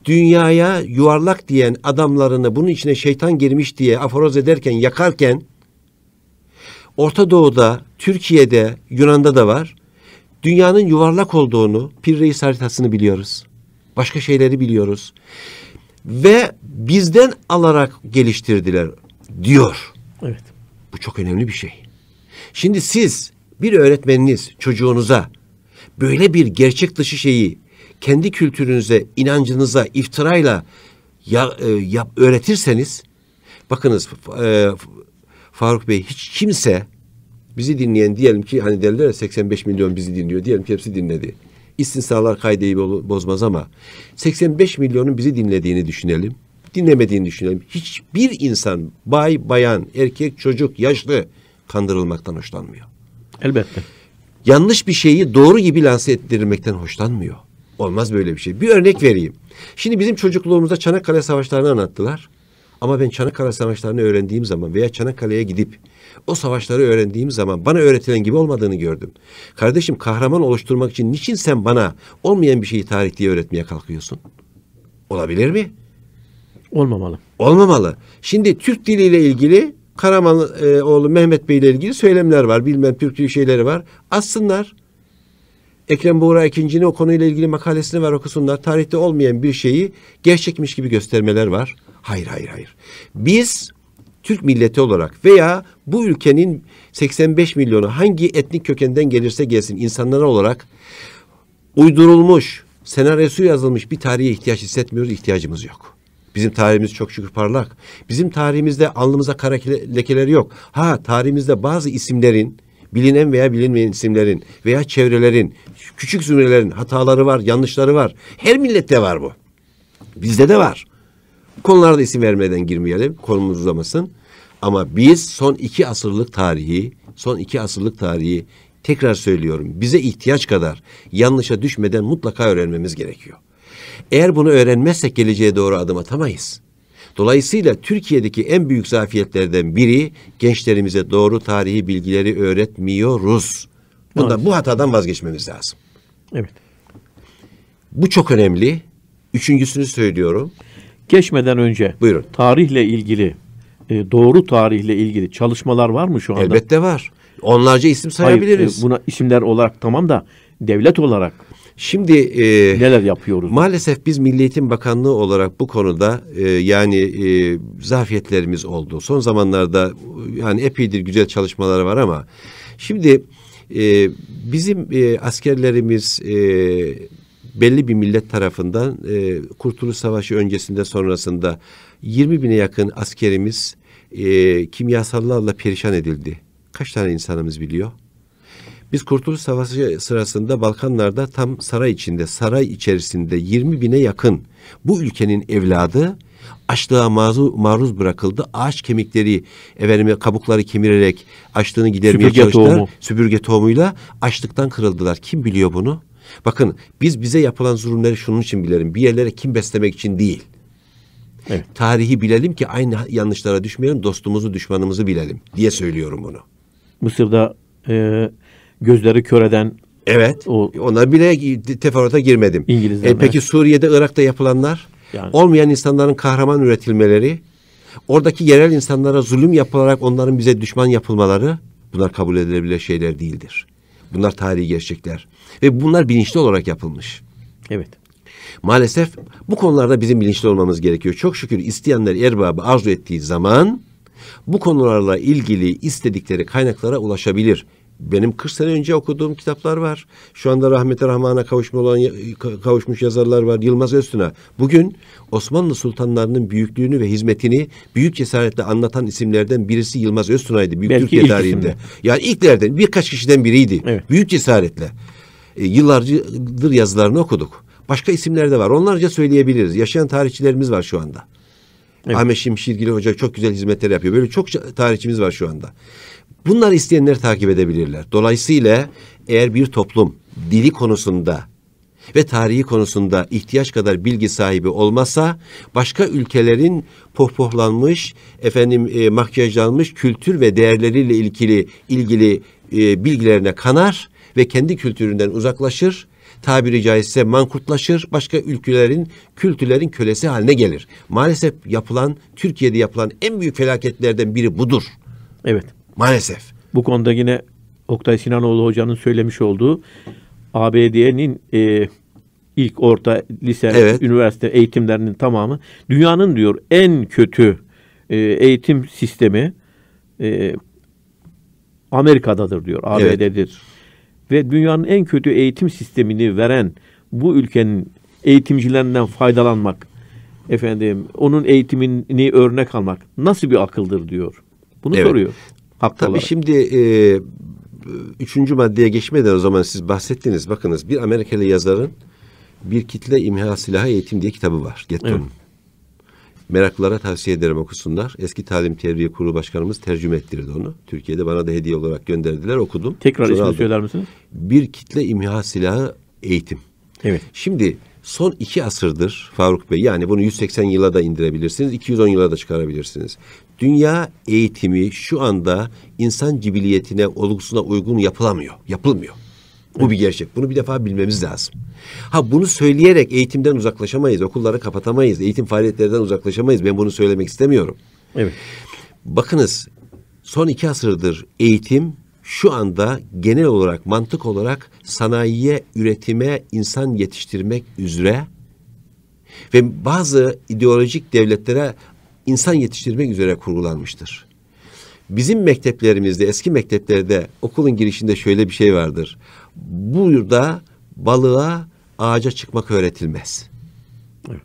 dünyaya yuvarlak diyen adamlarını bunun içine şeytan girmiş diye aforoz ederken, yakarken Orta Doğu'da, Türkiye'de, Yunan'da da var. Dünyanın yuvarlak olduğunu, Pir Reis haritasını biliyoruz. Başka şeyleri biliyoruz. Ve bizden alarak geliştirdiler diyor. Evet. Bu çok önemli bir şey. Şimdi siz bir öğretmeniniz çocuğunuza böyle bir gerçek dışı şeyi kendi kültürünüze, inancınıza, iftirayla ya, e, öğretirseniz bakınız e, Faruk Bey hiç kimse bizi dinleyen diyelim ki hani derler 85 milyon bizi dinliyor diyelim ki hepsi dinledi. İstinsalar kaydeyi bozmaz ama 85 milyonun bizi dinlediğini düşünelim. Dinlemediğini düşünelim. Hiçbir insan bay, bayan, erkek, çocuk, yaşlı kandırılmaktan hoşlanmıyor. Elbette. Yanlış bir şeyi doğru gibi lanse ettirmekten hoşlanmıyor. Olmaz böyle bir şey. Bir örnek vereyim. Şimdi bizim çocukluğumuzda Çanakkale Savaşları'nı anlattılar. Ama ben Çanakkale Savaşları'nı öğrendiğim zaman veya Çanakkale'ye gidip o savaşları öğrendiğim zaman bana öğretilen gibi olmadığını gördüm. Kardeşim kahraman oluşturmak için niçin sen bana olmayan bir şeyi tarih diye öğretmeye kalkıyorsun? Olabilir mi? Olmamalı. Olmamalı. Şimdi Türk diliyle ilgili Karaman e, oğlu Mehmet Bey ile ilgili söylemler var. Bilmem Türk şeyleri var. Assınlar. Ekrem Buğra ikincinin o konuyla ilgili makalesini ver okusunlar. Tarihte olmayan bir şeyi gerçekmiş gibi göstermeler var. Hayır hayır hayır. Biz Türk milleti olarak veya bu ülkenin 85 milyonu hangi etnik kökenden gelirse gelsin insanlar olarak uydurulmuş, senaryosu yazılmış bir tarihe ihtiyaç hissetmiyoruz, ihtiyacımız yok. Bizim tarihimiz çok şükür parlak. Bizim tarihimizde alnımıza kara lekeleri yok. Ha tarihimizde bazı isimlerin bilinen veya bilinmeyen isimlerin veya çevrelerin, küçük zümrelerin hataları var, yanlışları var. Her millette var bu. Bizde de var. konularda isim vermeden girmeyelim. Konumuz uzamasın. Ama biz son iki asırlık tarihi, son iki asırlık tarihi tekrar söylüyorum. Bize ihtiyaç kadar yanlışa düşmeden mutlaka öğrenmemiz gerekiyor. Eğer bunu öğrenmezsek geleceğe doğru adım atamayız. Dolayısıyla Türkiye'deki en büyük zafiyetlerden biri gençlerimize doğru tarihi bilgileri öğretmiyoruz. Bundan bu hatadan
vazgeçmemiz lazım. Evet. Bu çok önemli. Üçüncüsünü söylüyorum. Geçmeden önce Buyurun. tarihle ilgili e, doğru tarihle ilgili çalışmalar var mı şu anda? Elbette var. Onlarca isim e, sayabiliriz. Hayır, buna isimler olarak tamam da devlet olarak Şimdi e, neler yapıyoruz? Maalesef biz Milli Eğitim
Bakanlığı olarak bu konuda e, yani e, zafiyetlerimiz oldu. Son zamanlarda yani epeydir güzel çalışmalar var ama şimdi e, bizim e, askerlerimiz e, belli bir millet tarafından e, Kurtuluş Savaşı öncesinde sonrasında 20 bine yakın askerimiz e, kimyasallarla perişan edildi. Kaç tane insanımız biliyor? Biz Kurtuluş Savaşı sırasında Balkanlarda tam saray içinde, saray içerisinde 20 bine yakın bu ülkenin evladı açlığa maruz, bırakıldı. Ağaç kemikleri, efendime, kabukları kemirerek açlığını gidermeye süpürge çalıştılar. Tohumu. Süpürge tohumuyla açlıktan kırıldılar. Kim biliyor bunu? Bakın biz bize yapılan zulümleri şunun için bilelim. Bir yerlere kim beslemek için değil. Evet. Tarihi bilelim ki aynı yanlışlara düşmeyelim, dostumuzu, düşmanımızı bilelim diye söylüyorum bunu.
Mısır'da e, gözleri kör eden Evet. O, ona bile teferruata girmedim. İngilizler. E, peki evet.
Suriye'de, Irak'ta yapılanlar? Yani. Olmayan insanların kahraman üretilmeleri, oradaki yerel insanlara zulüm yapılarak onların bize düşman yapılmaları bunlar kabul edilebilir şeyler değildir. Bunlar tarihi gerçekler ve bunlar bilinçli olarak yapılmış. Evet. Maalesef bu konularda bizim bilinçli olmamız gerekiyor. Çok şükür isteyenler erbabı arzu ettiği zaman bu konularla ilgili istedikleri kaynaklara ulaşabilir benim 40 sene önce okuduğum kitaplar var. Şu anda rahmete rahmana kavuşmuş olan kavuşmuş yazarlar var. Yılmaz Öztuna. Bugün Osmanlı sultanlarının büyüklüğünü ve hizmetini büyük cesaretle anlatan isimlerden birisi Yılmaz Öztuna'ydı. Büyük Belki Türkiye tarihinde. Isimli. Yani ilklerden birkaç kişiden biriydi. Evet. Büyük cesaretle. E, yıllardır yazılarını okuduk. Başka isimler de var. Onlarca söyleyebiliriz. Yaşayan tarihçilerimiz var şu anda. Evet. Ahmet Şimşirgili Hoca çok güzel hizmetler yapıyor. Böyle çok tarihçimiz var şu anda. Bunlar isteyenleri takip edebilirler. Dolayısıyla eğer bir toplum dili konusunda ve tarihi konusunda ihtiyaç kadar bilgi sahibi olmasa başka ülkelerin pohpohlanmış, efendim e, makyajlanmış kültür ve değerleriyle ilgili ilgili e, bilgilerine kanar ve kendi kültüründen uzaklaşır tabiri caizse mankurtlaşır, başka ülkelerin, kültürlerin kölesi haline gelir. Maalesef yapılan, Türkiye'de yapılan en büyük felaketlerden biri budur.
Evet. Maalesef. Bu konuda yine Oktay Sinanoğlu hocanın söylemiş olduğu ABD'nin e, ilk orta lise evet. üniversite eğitimlerinin tamamı dünyanın diyor en kötü e, eğitim sistemi e, Amerika'dadır diyor ABD'dir. Evet. Ve dünyanın en kötü eğitim sistemini veren bu ülkenin eğitimcilerinden faydalanmak efendim onun eğitimini örnek almak nasıl bir akıldır diyor. Bunu evet. soruyor. Haklı Tabii olarak. şimdi e, üçüncü maddeye geçmeden o zaman siz
bahsettiniz. Bakınız bir Amerikalı yazarın bir kitle imha silahı eğitim diye kitabı var. Getton. Meraklılara tavsiye ederim okusunlar. Eski Talim Tevriye Kurulu Başkanımız tercüme ettirdi onu. Türkiye'de bana da hediye olarak gönderdiler. Okudum. Tekrar ismini söyler misiniz? Bir kitle imha silahı eğitim. Evet. Şimdi son iki asırdır Faruk Bey yani bunu 180 yıla da indirebilirsiniz, 210 yıla da çıkarabilirsiniz dünya eğitimi şu anda insan cibiliyetine, olgusuna uygun yapılamıyor. Yapılmıyor. Bu bir gerçek. Bunu bir defa bilmemiz lazım. Ha bunu söyleyerek eğitimden uzaklaşamayız, okulları kapatamayız, eğitim faaliyetlerinden uzaklaşamayız. Ben bunu söylemek istemiyorum. Evet. Bakınız son iki asırdır eğitim şu anda genel olarak mantık olarak sanayiye, üretime, insan yetiştirmek üzere ve bazı ideolojik devletlere insan yetiştirmek üzere kurgulanmıştır. Bizim mekteplerimizde, eski mekteplerde okulun girişinde şöyle bir şey vardır. Burada balığa ağaca çıkmak öğretilmez. Evet.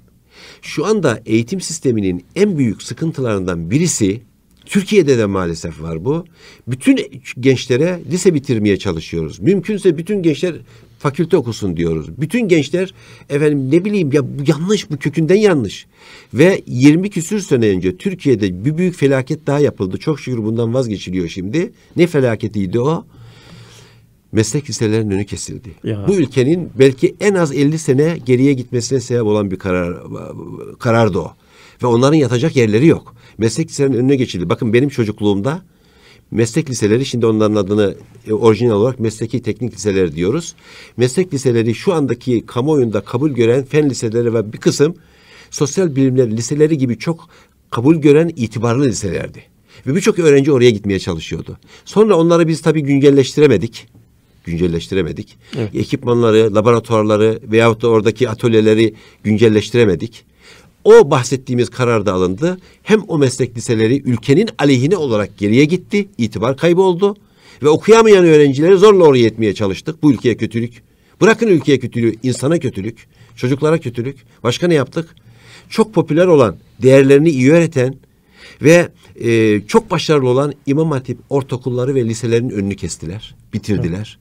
Şu anda eğitim sisteminin en büyük sıkıntılarından birisi Türkiye'de de maalesef var bu. Bütün gençlere lise bitirmeye çalışıyoruz. Mümkünse bütün gençler fakülte okusun diyoruz. Bütün gençler efendim ne bileyim ya bu yanlış bu kökünden yanlış. Ve 20 küsür sene önce Türkiye'de bir büyük felaket daha yapıldı. Çok şükür bundan vazgeçiliyor şimdi. Ne felaketiydi o? meslek liselerinin önü kesildi. Ya. Bu ülkenin belki en az 50 sene geriye gitmesine sebep olan bir karar karardı o. Ve onların yatacak yerleri yok. Meslek liselerinin önüne geçildi. Bakın benim çocukluğumda meslek liseleri şimdi onların adını e, orijinal olarak mesleki teknik liseleri diyoruz. Meslek liseleri şu andaki kamuoyunda kabul gören fen liseleri ve bir kısım sosyal bilimler liseleri gibi çok kabul gören itibarlı liselerdi. Ve birçok öğrenci oraya gitmeye çalışıyordu. Sonra onları biz tabii güncelleştiremedik. Güncelleştiremedik. Evet. Ekipmanları, laboratuvarları veyahut da oradaki atölyeleri güncelleştiremedik. O bahsettiğimiz karar da alındı. Hem o meslek liseleri ülkenin aleyhine olarak geriye gitti. itibar kaybı oldu. Ve okuyamayan öğrencileri zorla oraya yetmeye çalıştık. Bu ülkeye kötülük. Bırakın ülkeye kötülüğü, insana kötülük, çocuklara kötülük. Başka ne yaptık? Çok popüler olan, değerlerini iyi öğreten ve e, çok başarılı olan İmam Hatip ortaokulları ve liselerin önünü kestiler, bitirdiler.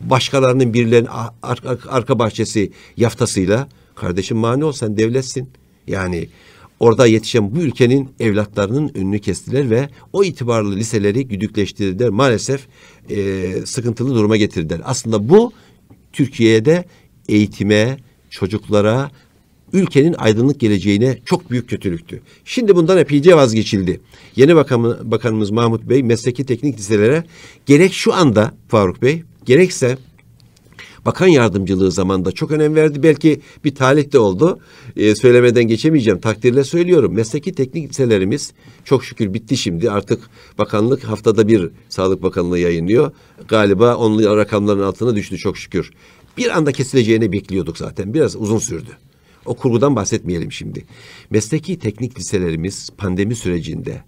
Başkalarının birilerinin arka, arka bahçesi yaftasıyla kardeşim mani ol sen devletsin. Yani orada yetişen bu ülkenin evlatlarının önünü kestiler ve o itibarlı liseleri güdükleştirdiler. Maalesef e, sıkıntılı duruma getirdiler. Aslında bu Türkiye'de eğitime, çocuklara, ülkenin aydınlık geleceğine çok büyük kötülüktü. Şimdi bundan epeyce vazgeçildi. Yeni bakan, Bakanımız Mahmut Bey mesleki teknik liselere gerek şu anda Faruk Bey gerekse bakan yardımcılığı zamanında çok önem verdi. Belki bir talih de oldu. E, söylemeden geçemeyeceğim. Takdirle söylüyorum. Mesleki teknik liselerimiz çok şükür bitti şimdi. Artık bakanlık haftada bir Sağlık Bakanlığı yayınlıyor. Galiba onun rakamların altına düştü çok şükür. Bir anda kesileceğini bekliyorduk zaten. Biraz uzun sürdü. O kurgudan bahsetmeyelim şimdi. Mesleki teknik liselerimiz pandemi sürecinde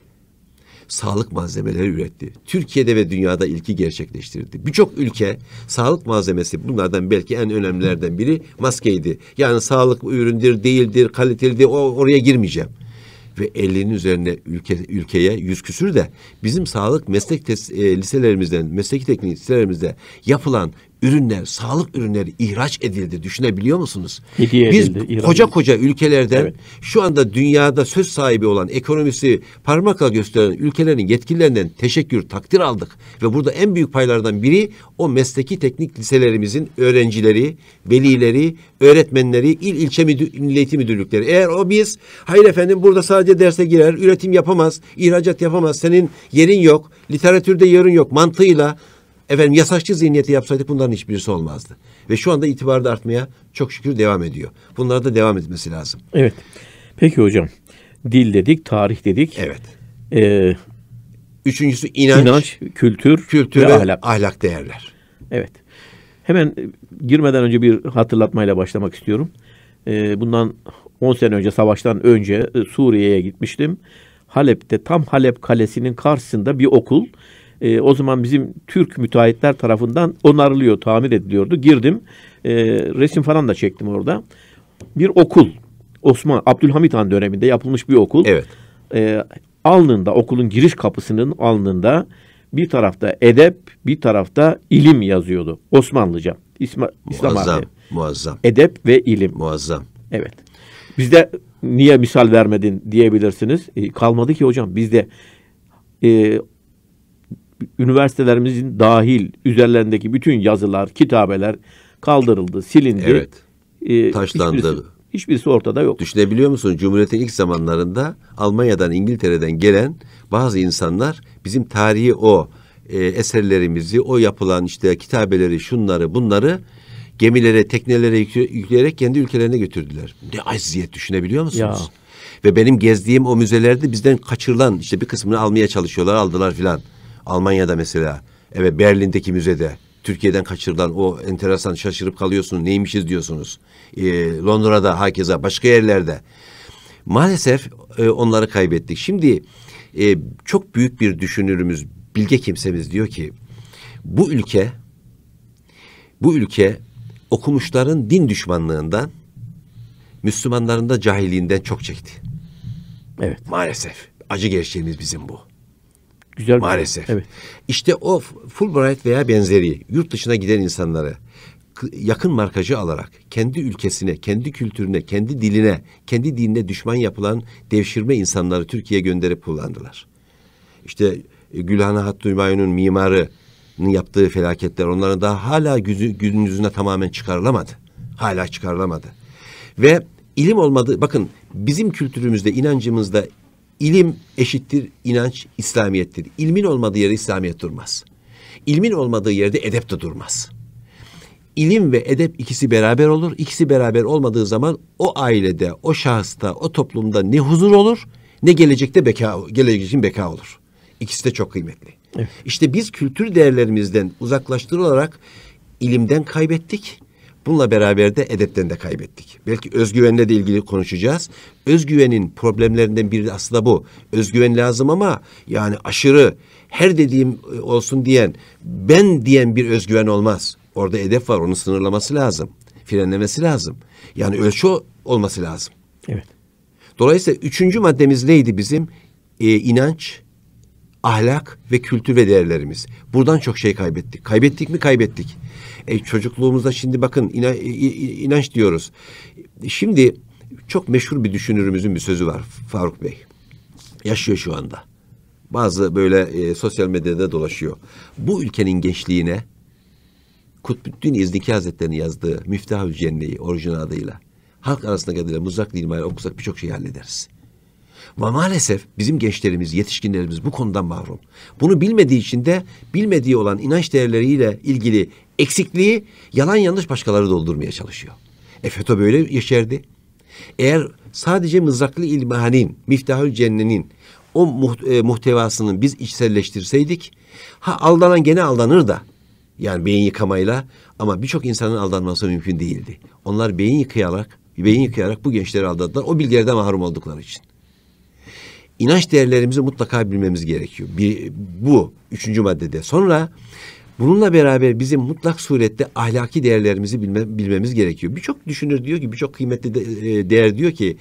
sağlık malzemeleri üretti. Türkiye'de ve dünyada ilki gerçekleştirdi. Birçok ülke sağlık malzemesi bunlardan belki en önemlilerden biri maskeydi. Yani sağlık üründür, değildir, kalitelidir o, oraya girmeyeceğim ve 50'nin üzerine ülke, ülkeye yüz küsür de bizim sağlık meslek tes, e, liselerimizden, mesleki teknik liselerimizde yapılan ürünler, sağlık ürünleri ihraç edildi. Düşünebiliyor musunuz?
Hediye Biz edildi, koca edildi.
koca ülkelerden evet. şu anda dünyada söz sahibi olan, ekonomisi parmakla gösteren ülkelerin yetkililerinden teşekkür, takdir aldık. Ve burada en büyük paylardan biri o mesleki teknik liselerimizin öğrencileri, velileri, öğretmenleri, il ilçe müdür, milli müdürlükleri. Eğer o biz, hayır efendim burada sadece derse girer, üretim yapamaz, ihracat yapamaz, senin yerin yok, literatürde yerin yok mantığıyla Efendim yasaççı zihniyeti yapsaydık bunların hiçbirisi olmazdı. Ve şu anda itibarı da artmaya çok şükür devam ediyor. Bunlara da devam etmesi lazım.
Evet. Peki hocam. Dil dedik, tarih dedik. Evet. Ee, Üçüncüsü inanç, inanç kültür, kültür ve, ve ahlak. ahlak değerler. Evet. Hemen e, girmeden önce bir hatırlatmayla başlamak istiyorum. Ee, bundan 10 sene önce savaştan önce e, Suriye'ye gitmiştim. Halep'te tam Halep Kalesi'nin karşısında bir okul e, o zaman bizim Türk müteahhitler tarafından onarılıyor, tamir ediliyordu. Girdim, e, resim falan da çektim orada. Bir okul, Osman Abdülhamit Han döneminde yapılmış bir okul. Evet. E, alnında, okulun giriş kapısının alnında bir tarafta edep, bir tarafta ilim yazıyordu. Osmanlıca. İsma, İslam muazzam, muazzam. Edep ve ilim. Muazzam. Evet. Bizde niye misal vermedin diyebilirsiniz. E, kalmadı ki hocam. Bizde e, üniversitelerimizin dahil üzerlerindeki bütün yazılar, kitabeler kaldırıldı, silindi. Evet. E, Taşlandı. Hiçbirisi, hiçbirisi ortada yok. Düşünebiliyor
musun? Cumhuriyet'in ilk zamanlarında Almanya'dan, İngiltere'den gelen bazı insanlar bizim tarihi o e, eserlerimizi, o yapılan işte kitabeleri, şunları, bunları gemilere, teknelere yükleyerek kendi ülkelerine götürdüler. Ne aziyet düşünebiliyor musunuz? Ya. Ve benim gezdiğim o müzelerde bizden kaçırılan işte bir kısmını almaya çalışıyorlar, aldılar filan. Almanya'da mesela, evet Berlin'deki müzede Türkiye'den kaçırılan o enteresan şaşırıp kalıyorsunuz neymişiz diyorsunuz. E, Londra'da hakeza başka yerlerde. Maalesef e, onları kaybettik. Şimdi e, çok büyük bir düşünürümüz, bilge kimsemiz diyor ki bu ülke bu ülke okumuşların din düşmanlığından Müslümanların da cahilliğinden çok çekti. Evet. Maalesef acı gerçeğimiz bizim bu. Güzel şey. Maalesef. Şey. Evet. İşte o Fulbright veya benzeri yurt dışına giden insanları yakın markacı alarak kendi ülkesine, kendi kültürüne, kendi diline, kendi dinine düşman yapılan devşirme insanları Türkiye'ye gönderip kullandılar. İşte e, Gülhane Hattuymayun'un mimarı'nın yaptığı felaketler onların daha hala gün yüzüne tamamen çıkarılamadı. Hala çıkarılamadı. Ve ilim olmadı. Bakın bizim kültürümüzde, inancımızda İlim eşittir inanç İslamiyettir. İlmin olmadığı yerde İslamiyet durmaz. İlmin olmadığı yerde edep de durmaz. İlim ve edep ikisi beraber olur. İkisi beraber olmadığı zaman o ailede, o şahısta, o toplumda ne huzur olur ne gelecekte beka, gelecek için beka olur. İkisi de çok kıymetli. Evet. İşte biz kültür değerlerimizden uzaklaştırılarak ilimden kaybettik Bununla beraber de edepten de kaybettik. Belki özgüvenle de ilgili konuşacağız. Özgüvenin problemlerinden biri aslında bu. Özgüven lazım ama yani aşırı her dediğim e, olsun diyen, ben diyen bir özgüven olmaz. Orada edep var, onu sınırlaması lazım. Frenlemesi lazım. Yani ölçü olması lazım. Evet. Dolayısıyla üçüncü maddemiz neydi bizim? Ee, inanç, ahlak ve kültür ve değerlerimiz. Buradan çok şey kaybettik. Kaybettik mi? Kaybettik. E, çocukluğumuzda şimdi bakın ina, inanç diyoruz. Şimdi çok meşhur bir düşünürümüzün bir sözü var Faruk Bey. Yaşıyor şu anda. Bazı böyle e, sosyal medyada dolaşıyor. Bu ülkenin gençliğine Kutbüddin İzniki Hazretleri'nin yazdığı Miftahül Cenneyi orijinal adıyla halk arasında adıyla muzak dilmayla okusak birçok şey hallederiz. Ama maalesef bizim gençlerimiz, yetişkinlerimiz bu konudan mahrum. Bunu bilmediği için de bilmediği olan inanç değerleriyle ilgili eksikliği yalan yanlış başkaları doldurmaya çalışıyor. E FETÖ böyle yeşerdi. Eğer sadece mızraklı ilmihanin, miftahül cennenin o muht- e, muhtevasını biz içselleştirseydik, ha aldanan gene aldanır da, yani beyin yıkamayla ama birçok insanın aldanması mümkün değildi. Onlar beyin yıkayarak, beyin yıkayarak bu gençleri aldattılar. O bilgilerden mahrum oldukları için. İnanç değerlerimizi mutlaka bilmemiz gerekiyor. Bir, bu üçüncü maddede. Sonra Bununla beraber bizim mutlak surette ahlaki değerlerimizi bilme, bilmemiz gerekiyor. Birçok düşünür diyor ki, birçok kıymetli de, e, değer diyor ki,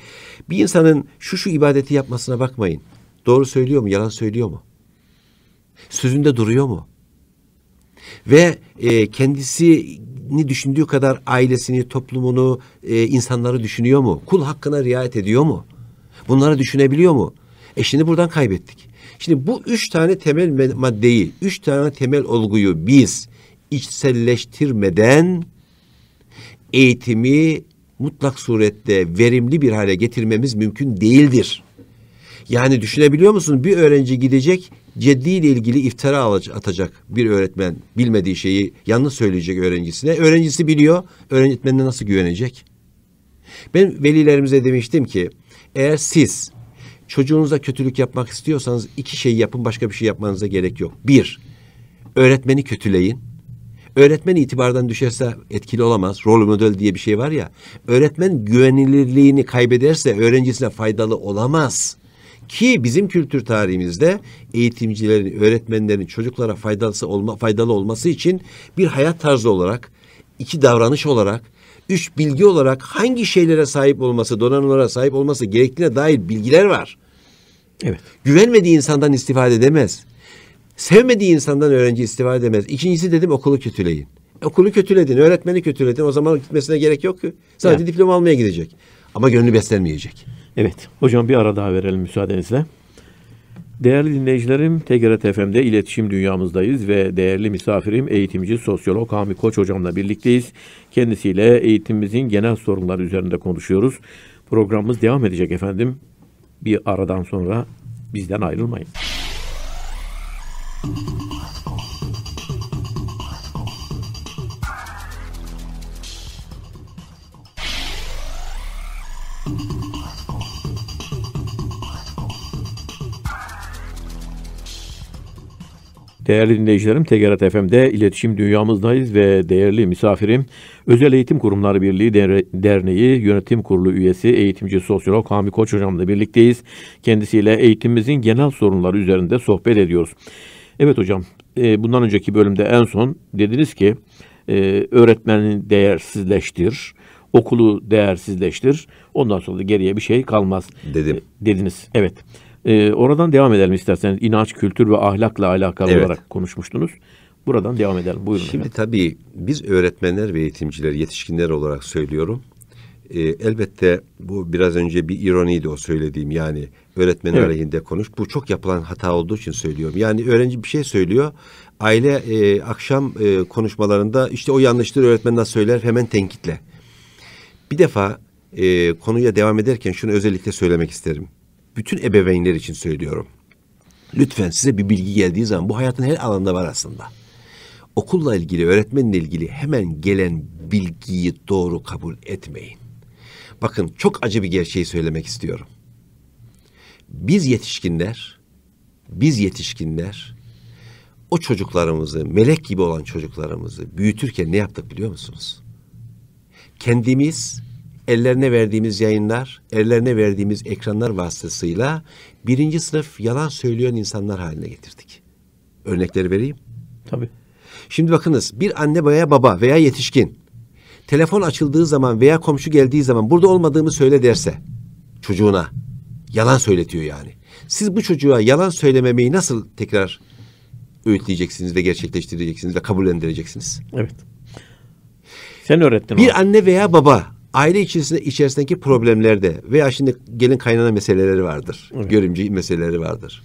bir insanın şu şu ibadeti yapmasına bakmayın. Doğru söylüyor mu, yalan söylüyor mu? Sözünde duruyor mu? Ve e, kendisini düşündüğü kadar ailesini, toplumunu, e, insanları düşünüyor mu? Kul hakkına riayet ediyor mu? Bunları düşünebiliyor mu? E şimdi buradan kaybettik. Şimdi bu üç tane temel maddeyi, üç tane temel olguyu biz içselleştirmeden eğitimi mutlak surette verimli bir hale getirmemiz mümkün değildir. Yani düşünebiliyor musunuz? Bir öğrenci gidecek ciddi ile ilgili iftira atacak bir öğretmen bilmediği şeyi yanlış söyleyecek öğrencisine. Öğrencisi biliyor, öğretmenine nasıl güvenecek? Ben velilerimize demiştim ki eğer siz Çocuğunuza kötülük yapmak istiyorsanız iki şey yapın başka bir şey yapmanıza gerek yok. Bir, öğretmeni kötüleyin. Öğretmen itibardan düşerse etkili olamaz. Rol model diye bir şey var ya. Öğretmen güvenilirliğini kaybederse öğrencisine faydalı olamaz. Ki bizim kültür tarihimizde eğitimcilerin, öğretmenlerin çocuklara faydalısı olma, faydalı olması için bir hayat tarzı olarak, iki davranış olarak, üç bilgi olarak hangi şeylere sahip olması, donanımlara sahip olması gerektiğine dair bilgiler var. Evet. Güvenmediği insandan istifade edemez. Sevmediği insandan öğrenci istifade edemez. İkincisi dedim okulu kötüleyin. Okulu kötüledin, öğretmeni kötüledin. O zaman gitmesine gerek yok ki. Sadece
evet. diploma almaya gidecek. Ama gönlü beslenmeyecek. Evet. Hocam bir ara daha verelim müsaadenizle. Değerli dinleyicilerim, TGRT FM'de iletişim dünyamızdayız ve değerli misafirim eğitimci sosyolog Hami Koç hocamla birlikteyiz. Kendisiyle eğitimimizin genel sorunları üzerinde konuşuyoruz. Programımız devam edecek efendim. Bir aradan sonra bizden ayrılmayın. Değerli dinleyicilerim, Tegerat FM'de iletişim dünyamızdayız ve değerli misafirim Özel Eğitim Kurumları Birliği Derneği Yönetim Kurulu üyesi eğitimci sosyolog Hami Koç hocamla birlikteyiz. Kendisiyle eğitimimizin genel sorunları üzerinde sohbet ediyoruz. Evet hocam, e, bundan önceki bölümde en son dediniz ki e, öğretmenin değersizleştir, okulu değersizleştir. Ondan sonra da geriye bir şey kalmaz. Dedim. E, dediniz. Evet. Ee, oradan devam edelim isterseniz. İnanç, kültür ve ahlakla alakalı evet. olarak konuşmuştunuz. Buradan devam edelim. Buyurun. Şimdi efendim. tabii biz öğretmenler
ve eğitimciler, yetişkinler olarak söylüyorum. E, elbette bu biraz önce bir ironiydi o söylediğim yani öğretmen evet. aleyhinde konuş. Bu çok yapılan hata olduğu için söylüyorum. Yani öğrenci bir şey söylüyor. Aile e, akşam e, konuşmalarında işte o yanlışları öğretmenden söyler hemen tenkitle. Bir defa e, konuya devam ederken şunu özellikle söylemek isterim bütün ebeveynler için söylüyorum. Lütfen size bir bilgi geldiği zaman bu hayatın her alanında var aslında. Okulla ilgili, öğretmenle ilgili hemen gelen bilgiyi doğru kabul etmeyin. Bakın çok acı bir gerçeği söylemek istiyorum. Biz yetişkinler, biz yetişkinler o çocuklarımızı, melek gibi olan çocuklarımızı büyütürken ne yaptık biliyor musunuz? Kendimiz ellerine verdiğimiz yayınlar, ellerine verdiğimiz ekranlar vasıtasıyla birinci sınıf yalan söyleyen insanlar haline getirdik. Örnekleri vereyim. Tabii. Şimdi bakınız bir anne veya baba veya yetişkin telefon açıldığı zaman veya komşu geldiği zaman burada olmadığımı söyle derse çocuğuna yalan söyletiyor yani. Siz bu çocuğa yalan söylememeyi nasıl tekrar öğütleyeceksiniz ve gerçekleştireceksiniz ve kabullendireceksiniz?
Evet. Sen öğrettin. Bir
onu. anne veya baba aile içerisinde içerisindeki problemlerde veya şimdi gelin kaynana meseleleri vardır. Evet. Görümce meseleleri vardır.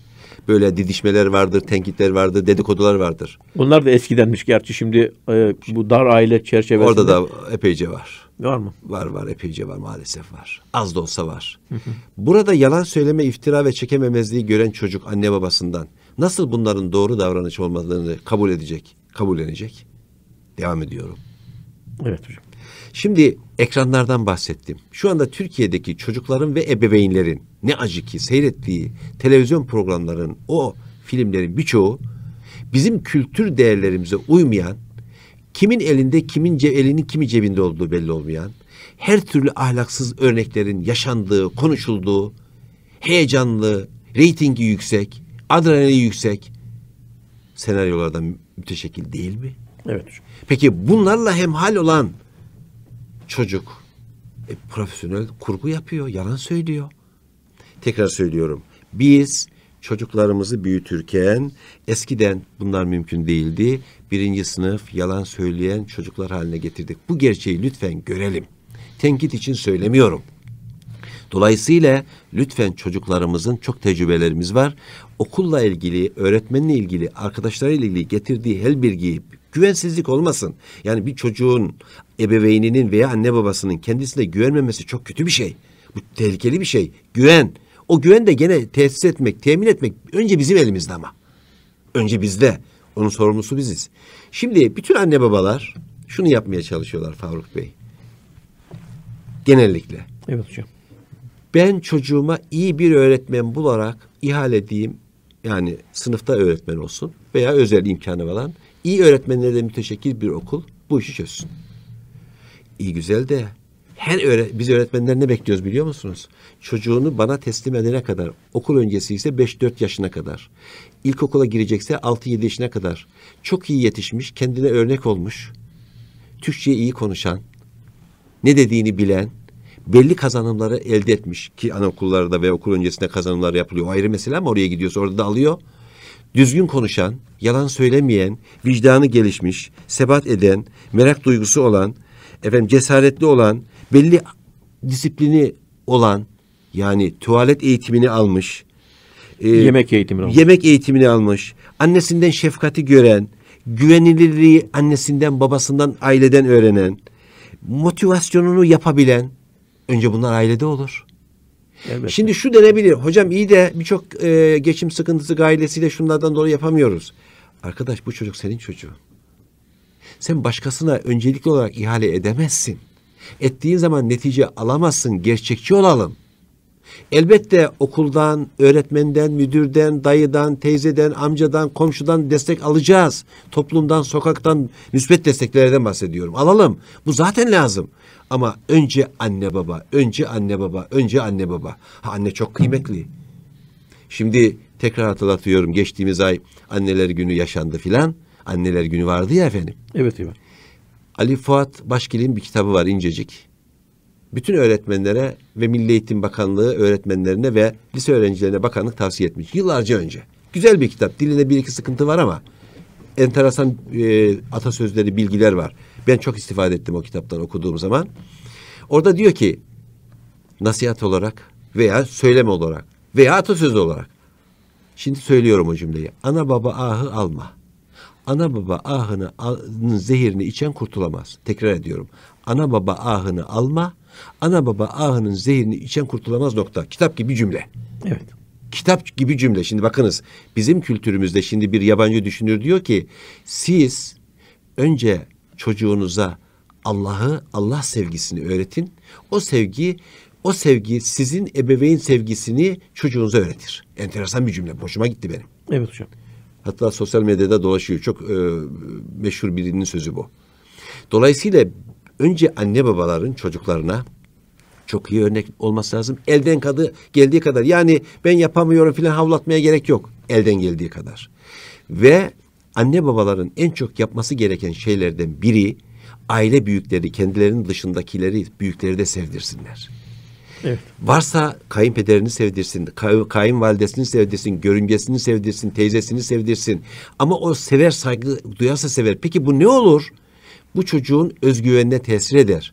Böyle didişmeler vardır, tenkitler vardır, dedikodular vardır.
Bunlar da eskidenmiş gerçi şimdi e, bu dar aile çerçevesinde. Orada da
epeyce var. Var mı? Var var epeyce var maalesef var. Az da olsa var. Burada yalan söyleme, iftira ve çekememezliği gören çocuk anne babasından nasıl bunların doğru davranış olmadığını kabul edecek, kabullenecek? Devam ediyorum. Evet hocam. Şimdi ekranlardan bahsettim. Şu anda Türkiye'deki çocukların ve ebeveynlerin ne acı ki seyrettiği televizyon programlarının o filmlerin birçoğu bizim kültür değerlerimize uymayan, kimin elinde kimin ce elinin kimi cebinde olduğu belli olmayan, her türlü ahlaksız örneklerin yaşandığı, konuşulduğu, heyecanlı, reytingi yüksek, adrenalini yüksek senaryolardan müteşekkil değil mi? Evet. Peki bunlarla hemhal olan çocuk e, profesyonel kurgu yapıyor, yalan söylüyor. Tekrar söylüyorum. Biz çocuklarımızı büyütürken eskiden bunlar mümkün değildi. Birinci sınıf yalan söyleyen çocuklar haline getirdik. Bu gerçeği lütfen görelim. Tenkit için söylemiyorum. Dolayısıyla lütfen çocuklarımızın çok tecrübelerimiz var. Okulla ilgili, öğretmenle ilgili, arkadaşlarıyla ilgili getirdiği her bilgiyi Güvensizlik olmasın. Yani bir çocuğun ebeveyninin veya anne babasının kendisine güvenmemesi çok kötü bir şey. Bu tehlikeli bir şey. Güven. O güven de gene tesis etmek, temin etmek önce bizim elimizde ama. Önce bizde. Onun sorumlusu biziz. Şimdi bütün anne babalar şunu yapmaya çalışıyorlar Faruk Bey. Genellikle. Evet hocam. Ben çocuğuma iyi bir öğretmen bularak ihale edeyim. Yani sınıfta öğretmen olsun veya özel imkanı olan iyi öğretmenlerle müteşekkil bir okul bu işi çözsün. İyi güzel de her öğre biz öğretmenler ne bekliyoruz biliyor musunuz? Çocuğunu bana teslim edene kadar, okul öncesi ise 5-4 yaşına kadar, ilkokula girecekse 6-7 yaşına kadar çok iyi yetişmiş, kendine örnek olmuş, Türkçe iyi konuşan, ne dediğini bilen, belli kazanımları elde etmiş ki anaokullarda ve okul öncesinde kazanımlar yapılıyor. O ayrı mesele ama oraya gidiyorsa orada da alıyor düzgün konuşan, yalan söylemeyen, vicdanı gelişmiş, sebat eden, merak duygusu olan, efendim cesaretli olan, belli disiplini olan yani tuvalet eğitimini almış. E, yemek eğitimini almış. Yemek eğitimini almış. Annesinden şefkati gören, güvenilirliği annesinden, babasından, aileden öğrenen, motivasyonunu yapabilen önce bunlar ailede olur. Evet. Şimdi şu denebilir. Hocam iyi de birçok e, geçim sıkıntısı gailesiyle şunlardan dolayı yapamıyoruz. Arkadaş bu çocuk senin çocuğun. Sen başkasına öncelikli olarak ihale edemezsin. Ettiğin zaman netice alamazsın. Gerçekçi olalım. Elbette okuldan, öğretmenden, müdürden, dayıdan, teyzeden, amcadan, komşudan destek alacağız. Toplumdan, sokaktan, müsbet desteklerden bahsediyorum. Alalım. Bu zaten lazım. Ama önce anne baba, önce anne baba, önce anne baba. Ha, anne çok kıymetli. Şimdi tekrar hatırlatıyorum geçtiğimiz ay anneler günü yaşandı filan. Anneler günü vardı ya efendim. Evet evet. Ali Fuat Başkil'in bir kitabı var incecik. Bütün öğretmenlere ve Milli Eğitim Bakanlığı öğretmenlerine ve lise öğrencilerine bakanlık tavsiye etmiş. Yıllarca önce. Güzel bir kitap. Dilinde bir iki sıkıntı var ama enteresan e, atasözleri, bilgiler var. Ben çok istifade ettim o kitaptan okuduğum zaman. Orada diyor ki nasihat olarak veya söyleme olarak veya atasözü olarak. Şimdi söylüyorum o cümleyi. Ana baba ahı alma. Ana baba ahını zehirini içen kurtulamaz. Tekrar ediyorum. Ana baba ahını alma. Ana baba ahının zehirini içen kurtulamaz nokta. Kitap gibi cümle. Evet. Kitap gibi cümle. Şimdi bakınız bizim kültürümüzde şimdi bir yabancı düşünür diyor ki siz önce çocuğunuza Allah'ı, Allah sevgisini öğretin. O sevgi o sevgi sizin ebeveyn sevgisini çocuğunuza öğretir. Enteresan bir cümle. Hoşuma gitti benim. Evet hocam. Hatta sosyal medyada dolaşıyor. Çok e, meşhur birinin sözü bu. Dolayısıyla önce anne babaların çocuklarına çok iyi örnek olması lazım. Elden kadı geldiği kadar. Yani ben yapamıyorum filan havlatmaya gerek yok. Elden geldiği kadar. Ve anne babaların en çok yapması gereken şeylerden biri aile büyükleri kendilerinin dışındakileri büyükleri de sevdirsinler. Evet. Varsa kayınpederini sevdirsin, kay, kayınvalidesini sevdirsin, görümcesini sevdirsin, teyzesini sevdirsin. Ama o sever saygı duyarsa sever. Peki bu ne olur? Bu çocuğun özgüvenine tesir eder.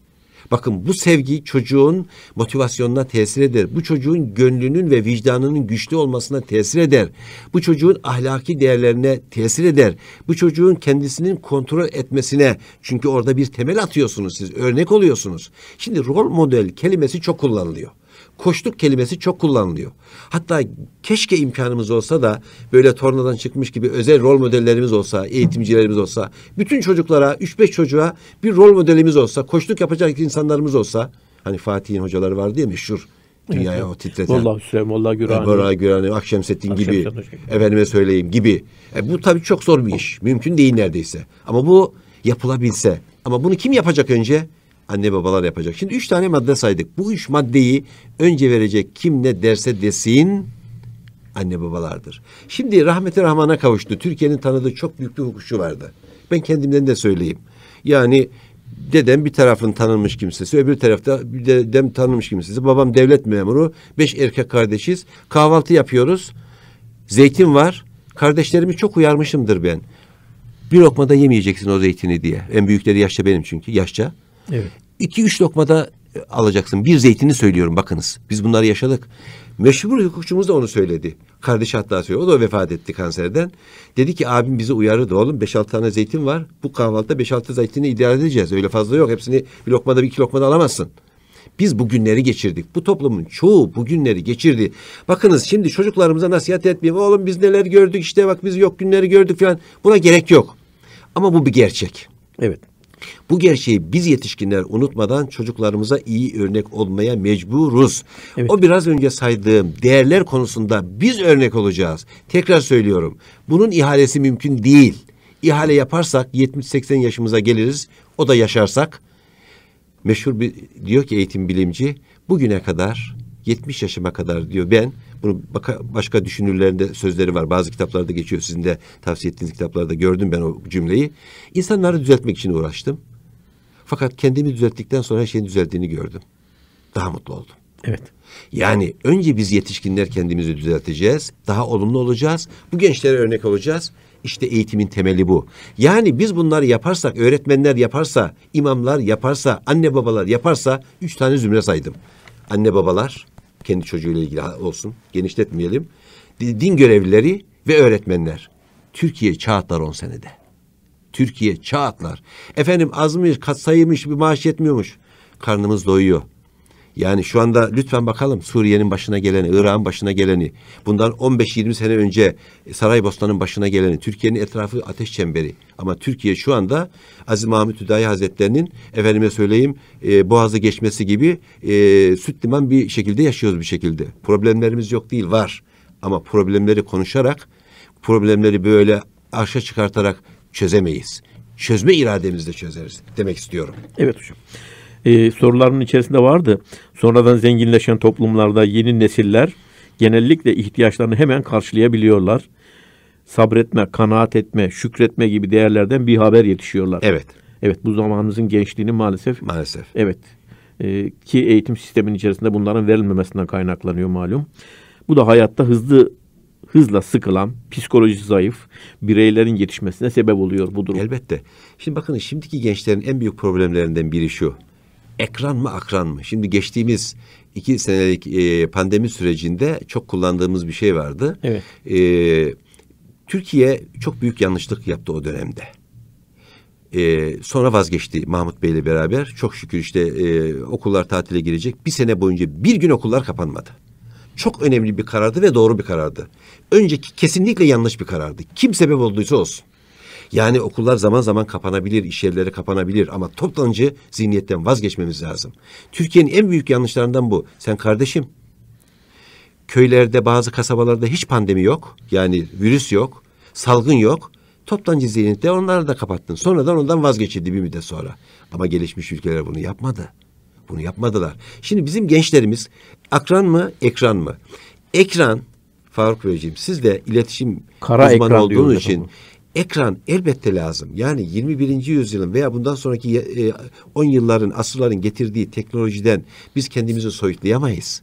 Bakın bu sevgi çocuğun motivasyonuna tesir eder. Bu çocuğun gönlünün ve vicdanının güçlü olmasına tesir eder. Bu çocuğun ahlaki değerlerine tesir eder. Bu çocuğun kendisinin kontrol etmesine çünkü orada bir temel atıyorsunuz siz. Örnek oluyorsunuz. Şimdi rol model kelimesi çok kullanılıyor koştuk kelimesi çok kullanılıyor. Hatta keşke imkanımız olsa da böyle tornadan çıkmış gibi özel rol modellerimiz olsa, eğitimcilerimiz olsa, bütün çocuklara, üç beş çocuğa bir rol modelimiz olsa, koştuk yapacak insanlarımız olsa, hani Fatih'in hocaları vardı ya meşhur, dünyaya evet. o titreten. Molla Hüseyin, Molla e, Gürani. Molla Gürani, Akşemseddin Akşem gibi, efendime söyleyeyim gibi. E, bu tabii çok zor bir iş. Mümkün değil neredeyse. Ama bu yapılabilse. Ama bunu kim yapacak önce? anne babalar yapacak. Şimdi üç tane madde saydık. Bu üç maddeyi önce verecek kim ne derse desin anne babalardır. Şimdi rahmeti rahmana kavuştu. Türkiye'nin tanıdığı çok büyük bir hukukçu vardı. Ben kendimden de söyleyeyim. Yani dedem bir tarafın tanınmış kimsesi, öbür tarafta bir dedem tanınmış kimsesi. Babam devlet memuru, beş erkek kardeşiz. Kahvaltı yapıyoruz. Zeytin var. Kardeşlerimi çok uyarmışımdır ben. Bir lokmada yemeyeceksin o zeytini diye. En büyükleri yaşça benim çünkü, yaşça. Evet. İki üç lokmada e, alacaksın. Bir zeytini söylüyorum bakınız. Biz bunları yaşadık. Meşhur hukukçumuz da onu söyledi. Kardeşi hatta söylüyor. O da vefat etti kanserden. Dedi ki abim bizi uyarırdı oğlum. Beş altı tane zeytin var. Bu kahvaltıda beş altı zeytini idare edeceğiz. Öyle fazla yok. Hepsini bir lokmada bir iki lokmada alamazsın. Biz bu günleri geçirdik. Bu toplumun çoğu bu günleri geçirdi. Bakınız şimdi çocuklarımıza nasihat etmeyeyim. Oğlum biz neler gördük işte bak biz yok günleri gördük falan. Buna gerek yok. Ama bu bir gerçek. Evet. Bu gerçeği biz yetişkinler unutmadan çocuklarımıza iyi örnek olmaya mecburuz. Evet. O biraz önce saydığım değerler konusunda biz örnek olacağız. Tekrar söylüyorum. Bunun ihalesi mümkün değil. İhale yaparsak 70-80 yaşımıza geliriz. O da yaşarsak meşhur bir diyor ki eğitim bilimci bugüne kadar 70 yaşıma kadar diyor ben bunu başka düşünürlerin sözleri var. Bazı kitaplarda geçiyor. Sizin de tavsiye ettiğiniz kitaplarda gördüm ben o cümleyi. İnsanları düzeltmek için uğraştım. Fakat kendimi düzelttikten sonra her şeyin düzeldiğini gördüm. Daha mutlu oldum. Evet. Yani önce biz yetişkinler kendimizi düzelteceğiz. Daha olumlu olacağız. Bu gençlere örnek olacağız. İşte eğitimin temeli bu. Yani biz bunları yaparsak, öğretmenler yaparsa, imamlar yaparsa, anne babalar yaparsa üç tane zümre saydım. Anne babalar, kendi çocuğuyla ilgili olsun genişletmeyelim. Din görevlileri ve öğretmenler. Türkiye çağatlar on senede. Türkiye çağatlar. Efendim azmış, katsayıymış, bir maaş yetmiyormuş. Karnımız doyuyor. Yani şu anda lütfen bakalım Suriye'nin başına geleni, Irak'ın başına geleni, bundan 15-20 sene önce e, Saraybosna'nın başına geleni, Türkiye'nin etrafı ateş çemberi. Ama Türkiye şu anda Aziz Mahmut Hüdayi Hazretlerinin efendime söyleyeyim e, boğazı geçmesi gibi e, süt liman bir şekilde yaşıyoruz bir şekilde. Problemlerimiz yok değil var. Ama problemleri konuşarak problemleri böyle
aşağı çıkartarak çözemeyiz. Çözme irademizle
çözeriz demek istiyorum.
Evet hocam e, ee, sorularının içerisinde vardı. Sonradan zenginleşen toplumlarda yeni nesiller genellikle ihtiyaçlarını hemen karşılayabiliyorlar sabretme, kanaat etme, şükretme gibi değerlerden bir haber yetişiyorlar. Evet. Evet bu zamanımızın gençliğini maalesef. Maalesef. Evet. E, ki eğitim sistemin içerisinde bunların verilmemesinden kaynaklanıyor malum. Bu da hayatta hızlı hızla sıkılan, psikolojisi zayıf bireylerin yetişmesine sebep oluyor bu durum. Elbette. Şimdi bakın şimdiki gençlerin en büyük problemlerinden
biri şu. Ekran mı akran mı? Şimdi geçtiğimiz iki senelik e, pandemi sürecinde çok kullandığımız bir şey vardı. Evet. E, Türkiye çok büyük yanlışlık yaptı o dönemde. Ee, sonra vazgeçti Mahmut Bey ile beraber. Çok şükür işte e, okullar tatile girecek. Bir sene boyunca bir gün okullar kapanmadı. Çok önemli bir karardı ve doğru bir karardı. Önceki kesinlikle yanlış bir karardı. Kim sebep olduysa olsun. Yani okullar zaman zaman kapanabilir, iş yerleri kapanabilir ama toplanıcı zihniyetten vazgeçmemiz lazım. Türkiye'nin en büyük yanlışlarından bu. Sen kardeşim Köylerde bazı kasabalarda hiç pandemi yok. Yani virüs yok. Salgın yok. Toptancı zihniyette onları da kapattın. Sonradan ondan vazgeçildi bir müddet sonra. Ama gelişmiş ülkeler bunu yapmadı. Bunu yapmadılar. Şimdi bizim gençlerimiz akran mı ekran mı? Ekran Faruk Beyciğim siz de iletişim Kara uzmanı olduğunuz için ekran elbette lazım. Yani 21. yüzyılın veya bundan sonraki 10 e, yılların asırların getirdiği teknolojiden biz kendimizi soyutlayamayız.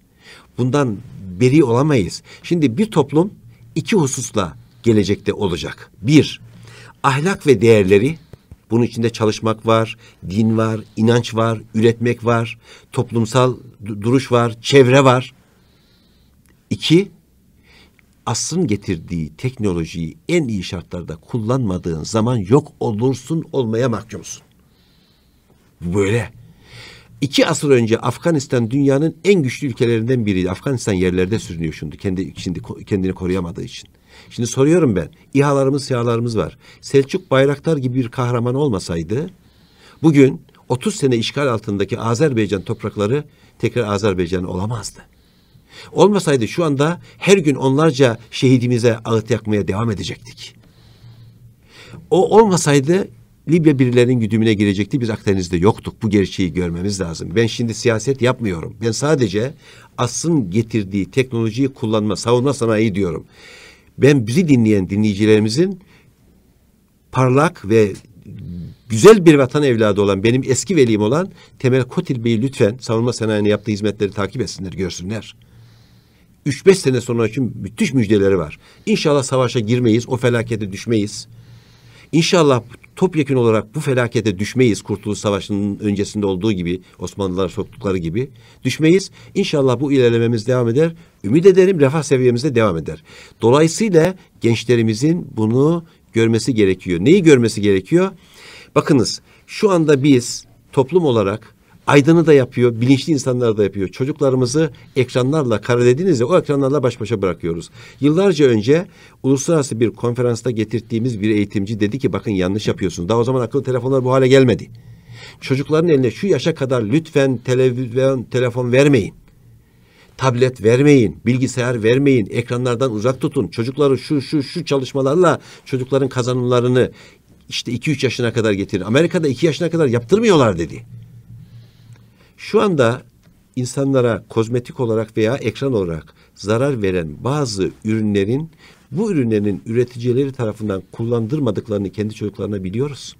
Bundan beri olamayız. Şimdi bir toplum iki hususla gelecekte olacak. Bir, ahlak ve değerleri bunun içinde çalışmak var, din var, inanç var, üretmek var, toplumsal duruş var, çevre var. İki, asrın getirdiği teknolojiyi en iyi şartlarda kullanmadığın zaman yok olursun, olmaya mahkumsun. Böyle. İki asır önce Afganistan dünyanın en güçlü ülkelerinden biriydi. Afganistan yerlerde sürünüyor şimdi. Kendi, şimdi kendini koruyamadığı için. Şimdi soruyorum ben. İHA'larımız, SİHA'larımız var. Selçuk Bayraktar gibi bir kahraman olmasaydı bugün 30 sene işgal altındaki Azerbaycan toprakları tekrar Azerbaycan olamazdı. Olmasaydı şu anda her gün onlarca şehidimize ağıt yakmaya devam edecektik. O olmasaydı Libya birilerinin güdümüne girecekti. Biz Akdeniz'de yoktuk. Bu gerçeği görmemiz lazım. Ben şimdi siyaset yapmıyorum. Ben sadece asın getirdiği teknolojiyi kullanma, savunma sanayi diyorum. Ben bizi dinleyen dinleyicilerimizin parlak ve güzel bir vatan evladı olan benim eski velim olan Temel Kotil Bey'i lütfen savunma sanayine yaptığı hizmetleri takip etsinler, görsünler. 3-5 sene sonra için müthiş müjdeleri var. İnşallah savaşa girmeyiz, o felakete düşmeyiz. İnşallah topyekun olarak bu felakete düşmeyiz. Kurtuluş Savaşı'nın öncesinde olduğu gibi Osmanlılar soktukları gibi düşmeyiz. İnşallah bu ilerlememiz devam eder. Ümit ederim refah seviyemizde devam eder. Dolayısıyla gençlerimizin bunu görmesi gerekiyor. Neyi görmesi gerekiyor? Bakınız şu anda biz toplum olarak aydını da yapıyor, bilinçli insanlar da yapıyor. Çocuklarımızı ekranlarla, kara dediğinizde o ekranlarla baş başa bırakıyoruz. Yıllarca önce uluslararası bir konferansta getirdiğimiz bir eğitimci dedi ki bakın yanlış yapıyorsunuz. Daha o zaman akıllı telefonlar bu hale gelmedi. Çocukların eline şu yaşa kadar lütfen televizyon, telefon vermeyin. Tablet vermeyin, bilgisayar vermeyin, ekranlardan uzak tutun. Çocukları şu şu şu çalışmalarla çocukların kazanımlarını işte iki üç yaşına kadar getirin. Amerika'da iki yaşına kadar yaptırmıyorlar dedi. Şu anda insanlara kozmetik olarak veya ekran olarak zarar veren bazı ürünlerin bu ürünlerin üreticileri tarafından kullandırmadıklarını kendi çocuklarına biliyoruz.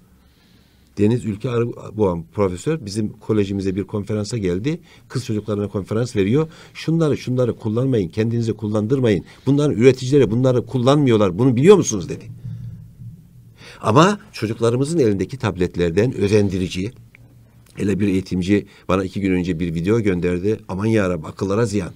Deniz Ülke Arıboğan profesör bizim kolejimize bir konferansa geldi. Kız çocuklarına konferans veriyor. Şunları şunları kullanmayın, kendinize kullandırmayın. Bunların üreticileri bunları kullanmıyorlar. Bunu biliyor musunuz dedi. Ama çocuklarımızın elindeki tabletlerden özendirici, Hele bir eğitimci bana iki gün önce bir video gönderdi. Aman yarab akıllara ziyan.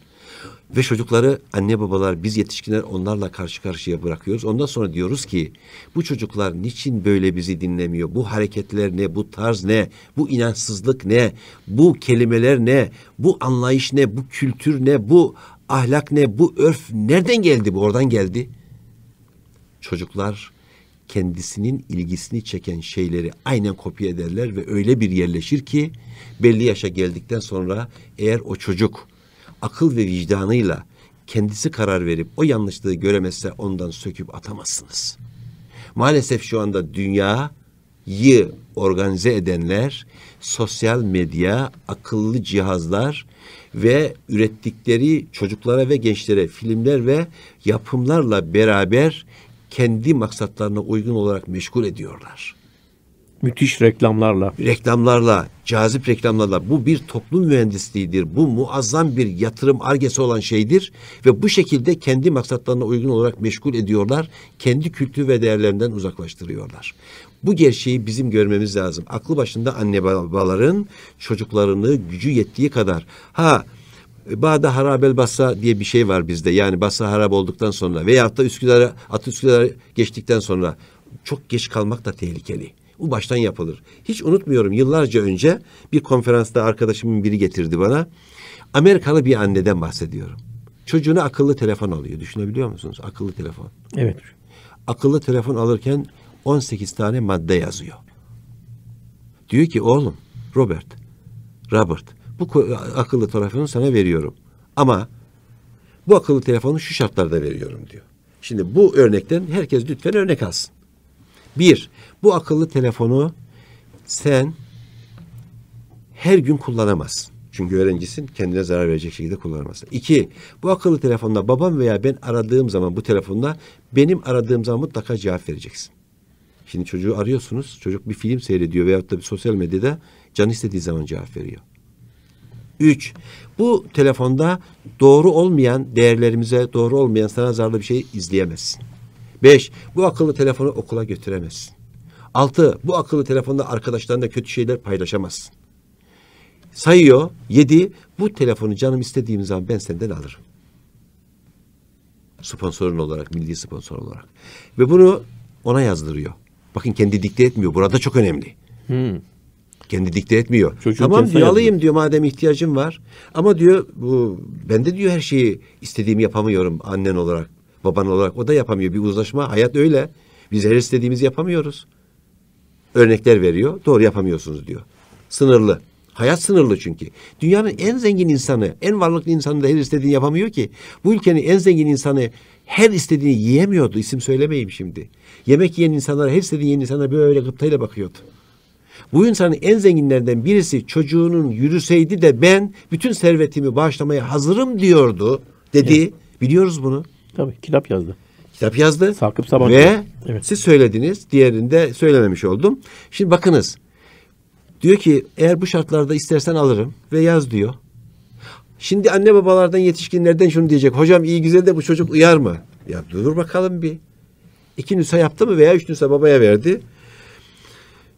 Ve çocukları anne babalar biz yetişkinler onlarla karşı karşıya bırakıyoruz. Ondan sonra diyoruz ki bu çocuklar niçin böyle bizi dinlemiyor? Bu hareketler ne? Bu tarz ne? Bu inançsızlık ne? Bu kelimeler ne? Bu anlayış ne? Bu kültür ne? Bu ahlak ne? Bu örf nereden geldi? Bu oradan geldi. Çocuklar kendisinin ilgisini çeken şeyleri aynen kopya ederler ve öyle bir yerleşir ki belli yaşa geldikten sonra eğer o çocuk akıl ve vicdanıyla kendisi karar verip o yanlışlığı göremezse ondan söküp atamazsınız. Maalesef şu anda dünyayı organize edenler sosyal medya, akıllı cihazlar ve ürettikleri çocuklara ve gençlere filmler ve yapımlarla beraber kendi maksatlarına uygun olarak meşgul ediyorlar. Müthiş reklamlarla. Reklamlarla, cazip reklamlarla. Bu bir toplum mühendisliğidir. Bu muazzam bir yatırım argesi olan şeydir. Ve bu şekilde kendi maksatlarına uygun olarak meşgul ediyorlar. Kendi kültür ve değerlerinden uzaklaştırıyorlar. Bu gerçeği bizim görmemiz lazım. Aklı başında anne babaların çocuklarını gücü yettiği kadar. Ha e, Bağda harabel bassa diye bir şey var bizde. Yani bassa harab olduktan sonra veya da Üsküdar'a, at Üsküdar'a geçtikten sonra çok geç kalmak da tehlikeli. Bu baştan yapılır. Hiç unutmuyorum yıllarca önce bir konferansta arkadaşımın biri getirdi bana. Amerikalı bir anneden bahsediyorum. Çocuğuna akıllı telefon alıyor. Düşünebiliyor musunuz? Akıllı telefon. Evet. Akıllı telefon alırken 18 tane madde yazıyor. Diyor ki oğlum Robert, Robert bu akıllı telefonu sana veriyorum. Ama bu akıllı telefonu şu şartlarda veriyorum diyor. Şimdi bu örnekten herkes lütfen örnek alsın. Bir, bu akıllı telefonu sen her gün kullanamazsın. Çünkü öğrencisin kendine zarar verecek şekilde kullanamazsın. İki, bu akıllı telefonda babam veya ben aradığım zaman bu telefonda benim aradığım zaman mutlaka cevap vereceksin. Şimdi çocuğu arıyorsunuz. Çocuk bir film seyrediyor veyahut da bir sosyal medyada can istediği zaman cevap veriyor. 3. Bu telefonda doğru olmayan değerlerimize doğru olmayan sana zararlı bir şey izleyemezsin. 5. Bu akıllı telefonu okula götüremezsin. 6. Bu akıllı telefonda arkadaşlarınla kötü şeyler paylaşamazsın. Sayıyor. 7. Bu telefonu canım istediğim zaman ben senden alırım. Sponsorun olarak, milli sponsor olarak. Ve bunu ona yazdırıyor. Bakın kendi dikte etmiyor. Burada çok önemli. Hmm. Kendi dikte etmiyor. Çocuğu tamam diyor alayım diyor madem ihtiyacım var. Ama diyor bu ben de diyor her şeyi istediğimi yapamıyorum annen olarak, baban olarak. O da yapamıyor. Bir uzlaşma hayat öyle. Biz her istediğimizi yapamıyoruz. Örnekler veriyor. Doğru yapamıyorsunuz diyor. Sınırlı. Hayat sınırlı çünkü. Dünyanın en zengin insanı, en varlıklı insanı da her istediğini yapamıyor ki. Bu ülkenin en zengin insanı her istediğini yiyemiyordu. İsim söylemeyeyim şimdi. Yemek yiyen insanlar, her istediğini yiyen insanlar böyle gıptayla bakıyordu. Bu insanın en zenginlerinden birisi çocuğunun yürüseydi de ben bütün servetimi bağışlamaya hazırım diyordu dedi. Evet. Biliyoruz bunu. Tabii kitap yazdı. Kitap yazdı. Sakıp Sabancı. Ve evet. siz söylediniz. Diğerinde söylememiş oldum. Şimdi bakınız. Diyor ki eğer bu şartlarda istersen alırım ve yaz diyor. Şimdi anne babalardan yetişkinlerden şunu diyecek. Hocam iyi güzel de bu çocuk uyar mı? Ya dur bakalım bir. İki nüsa yaptı mı veya üç nüsa babaya verdi.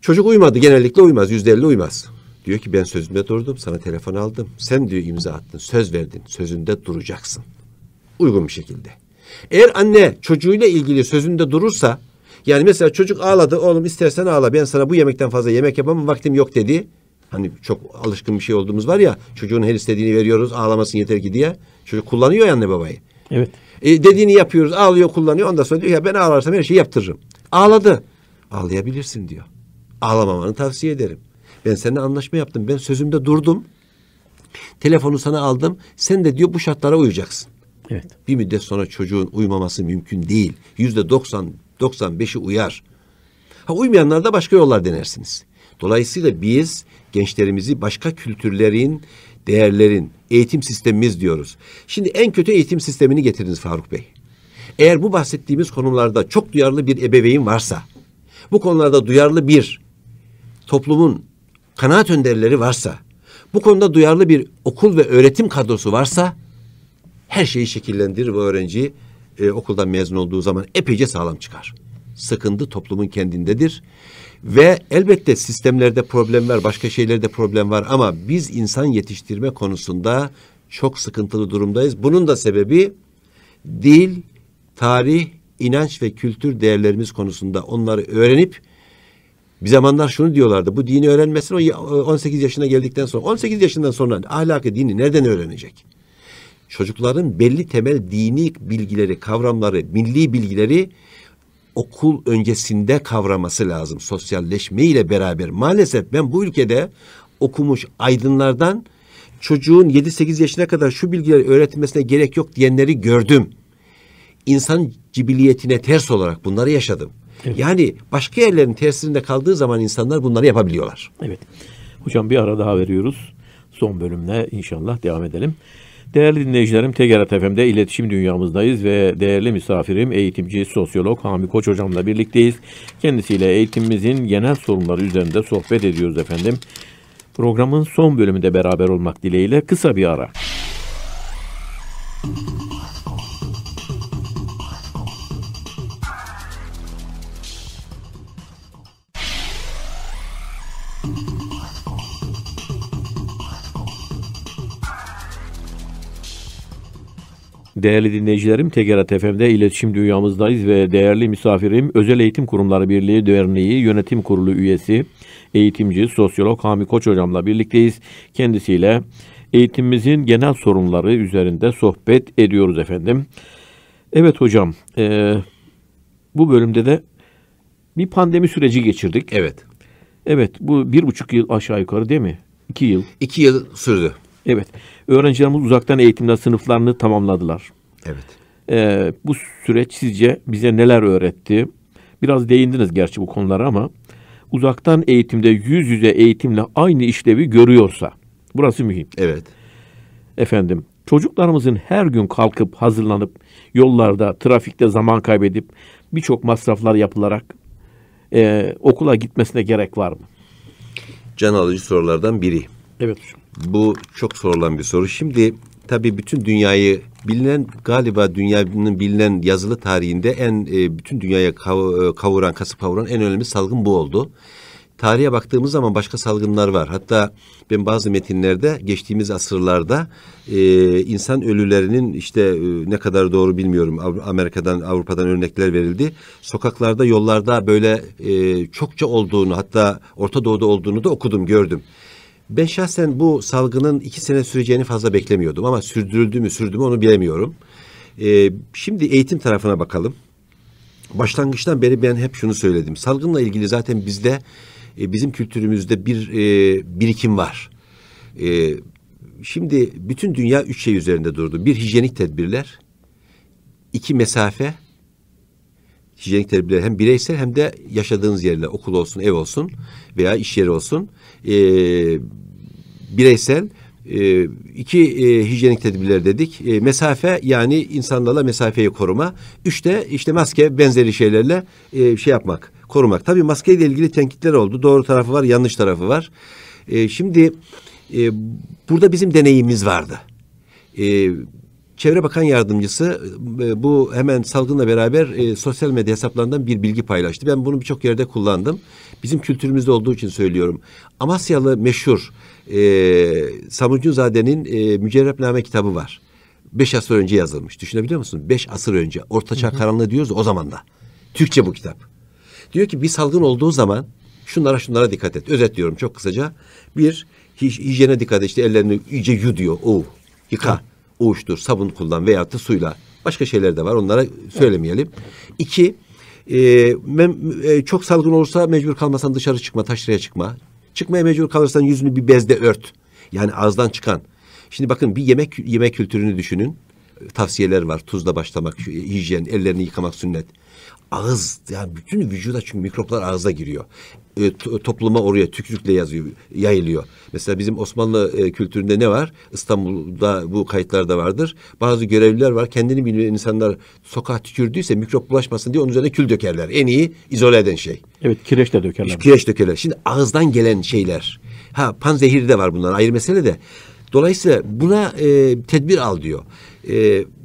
Çocuk uymadı genellikle uymaz. Yüzde elli uymaz. Diyor ki ben sözümde durdum sana telefon aldım. Sen diyor imza attın söz verdin sözünde duracaksın. Uygun bir şekilde. Eğer anne çocuğuyla ilgili sözünde durursa yani mesela çocuk ağladı oğlum istersen ağla ben sana bu yemekten fazla yemek yapamam vaktim yok dedi. Hani çok alışkın bir şey olduğumuz var ya çocuğun her istediğini veriyoruz ağlamasın yeter ki diye. Çocuk kullanıyor ya anne babayı. Evet. E, dediğini yapıyoruz ağlıyor kullanıyor ondan sonra diyor ya ben ağlarsam her şeyi yaptırırım. Ağladı. Ağlayabilirsin diyor ağlamamanı tavsiye ederim. Ben seninle anlaşma yaptım. Ben sözümde durdum. Telefonu sana aldım. Sen de diyor bu şartlara uyacaksın. Evet. Bir müddet sonra çocuğun uymaması mümkün değil. Yüzde doksan, doksan beşi uyar. Ha uymayanlar da başka yollar denersiniz. Dolayısıyla biz gençlerimizi başka kültürlerin, değerlerin, eğitim sistemimiz diyoruz. Şimdi en kötü eğitim sistemini getiriniz Faruk Bey. Eğer bu bahsettiğimiz konularda çok duyarlı bir ebeveyn varsa, bu konularda duyarlı bir toplumun kanaat önderleri varsa, bu konuda duyarlı bir okul ve öğretim kadrosu varsa her şeyi şekillendirir ve öğrenci e, okuldan mezun olduğu zaman epeyce sağlam çıkar. Sıkıntı toplumun kendindedir. Ve elbette sistemlerde problem var, başka şeylerde problem var ama biz insan yetiştirme konusunda çok sıkıntılı durumdayız. Bunun da sebebi dil, tarih, inanç ve kültür değerlerimiz konusunda onları öğrenip bir zamanlar şunu diyorlardı. Bu dini öğrenmesin o 18 e, yaşına geldikten sonra. 18 yaşından sonra ahlakı dini nereden öğrenecek? Çocukların belli temel dini bilgileri, kavramları, milli bilgileri okul öncesinde kavraması lazım. Sosyalleşme ile beraber. Maalesef ben bu ülkede okumuş aydınlardan çocuğun 7-8 yaşına kadar şu bilgileri öğretmesine gerek yok diyenleri gördüm. İnsan cibiliyetine ters olarak bunları yaşadım. Evet. Yani
başka yerlerin tesirinde kaldığı zaman insanlar bunları yapabiliyorlar. Evet. Hocam bir ara daha veriyoruz. Son bölümle inşallah devam edelim. Değerli dinleyicilerim, TGRT FM'de iletişim dünyamızdayız ve değerli misafirim eğitimci, sosyolog Hami Koç hocamla birlikteyiz. Kendisiyle eğitimimizin genel sorunları üzerinde sohbet ediyoruz efendim. Programın son bölümünde beraber olmak dileğiyle kısa bir ara. Değerli dinleyicilerim, Tegera TFM'de iletişim dünyamızdayız ve değerli misafirim Özel Eğitim Kurumları Birliği Derneği Yönetim Kurulu üyesi, eğitimci, sosyolog Hami Koç hocamla birlikteyiz. Kendisiyle eğitimimizin genel sorunları üzerinde sohbet ediyoruz efendim. Evet hocam, e, bu bölümde de bir pandemi süreci geçirdik. Evet. Evet, bu bir buçuk yıl aşağı yukarı değil mi? İki yıl. İki yıl sürdü. Evet. Öğrencilerimiz uzaktan eğitimde sınıflarını tamamladılar. Evet. Ee, bu süreç sizce bize neler öğretti? Biraz değindiniz gerçi bu konulara ama uzaktan eğitimde yüz yüze eğitimle aynı işlevi görüyorsa burası mühim. Evet. Efendim çocuklarımızın her gün kalkıp hazırlanıp yollarda trafikte zaman kaybedip birçok masraflar yapılarak e, okula gitmesine gerek var mı?
Can alıcı sorulardan biri. Evet hocam. Bu çok sorulan bir soru. Şimdi tabii bütün dünyayı bilinen galiba dünyanın bilinen yazılı tarihinde en e, bütün dünyaya kav, e, kavuran, kasıp kavuran en önemli salgın bu oldu. Tarihe baktığımız zaman başka salgınlar var. Hatta ben bazı metinlerde geçtiğimiz asırlarda e, insan ölülerinin işte e, ne kadar doğru bilmiyorum Amerika'dan Avrupa'dan örnekler verildi. Sokaklarda yollarda böyle e, çokça olduğunu hatta Orta Doğu'da olduğunu da okudum gördüm. Ben şahsen bu salgının iki sene süreceğini fazla beklemiyordum ama sürdürüldü mü sürdü mü onu bilemiyorum. Ee, şimdi eğitim tarafına bakalım. Başlangıçtan beri ben hep şunu söyledim. Salgınla ilgili zaten bizde e, bizim kültürümüzde bir e, birikim var. E, şimdi bütün dünya üç şey üzerinde durdu. Bir hijyenik tedbirler, iki mesafe, hijyenik tedbirler hem bireysel hem de yaşadığınız yerler, okul olsun, ev olsun veya iş yeri olsun e, bireysel e, iki e, hijyenik tedbirler dedik. E, mesafe yani insanlarla mesafeyi koruma. üçte işte maske benzeri şeylerle e, şey yapmak, korumak. Tabii maskeyle ilgili tenkitler oldu. Doğru tarafı var, yanlış tarafı var. E, şimdi e, burada bizim deneyimimiz vardı. E, Çevre Bakan Yardımcısı e, bu hemen salgınla beraber e, sosyal medya hesaplarından bir bilgi paylaştı. Ben bunu birçok yerde kullandım. Bizim kültürümüzde olduğu için söylüyorum. Amasyalı meşhur e, Samurcunzade'nin e, Mücerrepname kitabı var. Beş asır önce yazılmış. Düşünebiliyor musun? Beş asır önce. Ortaçağ karanlığı diyoruz o zaman da. Türkçe bu kitap. Diyor ki bir salgın olduğu zaman şunlara şunlara dikkat et. Özetliyorum çok kısaca. Bir, hijyene dikkat et. İşte ellerini iyice yu diyor. O, yıka. Hı uğuştur, sabun kullan veyahut da suyla. Başka şeyler de var onlara söylemeyelim. İki, e, mem, e, çok salgın olursa mecbur kalmasan dışarı çıkma, taşraya çıkma. Çıkmaya mecbur kalırsan yüzünü bir bezde ört. Yani ağızdan çıkan. Şimdi bakın bir yemek yemek kültürünü düşünün tavsiyeler var. Tuzla başlamak, hijyen, ellerini yıkamak sünnet. Ağız, yani bütün vücuda çünkü mikroplar ağızda giriyor. E, topluma oraya tükürükle yazıyor, yayılıyor. Mesela bizim Osmanlı e, kültüründe ne var? İstanbul'da bu kayıtlarda vardır. Bazı görevliler var. Kendini bilmeyen insanlar sokağa tükürdüyse mikrop bulaşmasın diye onun üzerine kül dökerler. En iyi izole eden şey. Evet, kireç de dökerler. Kireç dökerler. Şimdi ağızdan gelen şeyler. Ha panzehiri de var bunlar ayrı mesele de. Dolayısıyla buna e, tedbir al diyor. E,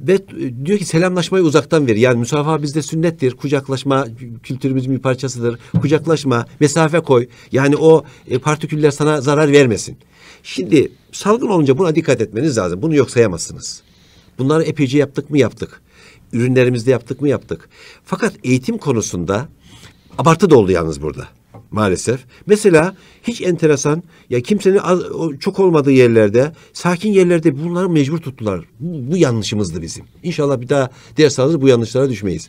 ve diyor ki selamlaşmayı uzaktan ver. Yani müsafaha bizde sünnettir. Kucaklaşma kültürümüzün bir parçasıdır. Kucaklaşma, mesafe koy. Yani o e, partiküller sana zarar vermesin. Şimdi salgın olunca buna dikkat etmeniz lazım. Bunu yok sayamazsınız. Bunları epeyce yaptık mı yaptık. Ürünlerimizde yaptık mı yaptık. Fakat eğitim konusunda abartı da oldu yalnız burada maalesef. Mesela hiç enteresan ya kimsenin az, çok olmadığı yerlerde, sakin yerlerde bunları mecbur tuttular. Bu, bu yanlışımızdı bizim. İnşallah bir daha ders alırız bu yanlışlara düşmeyiz.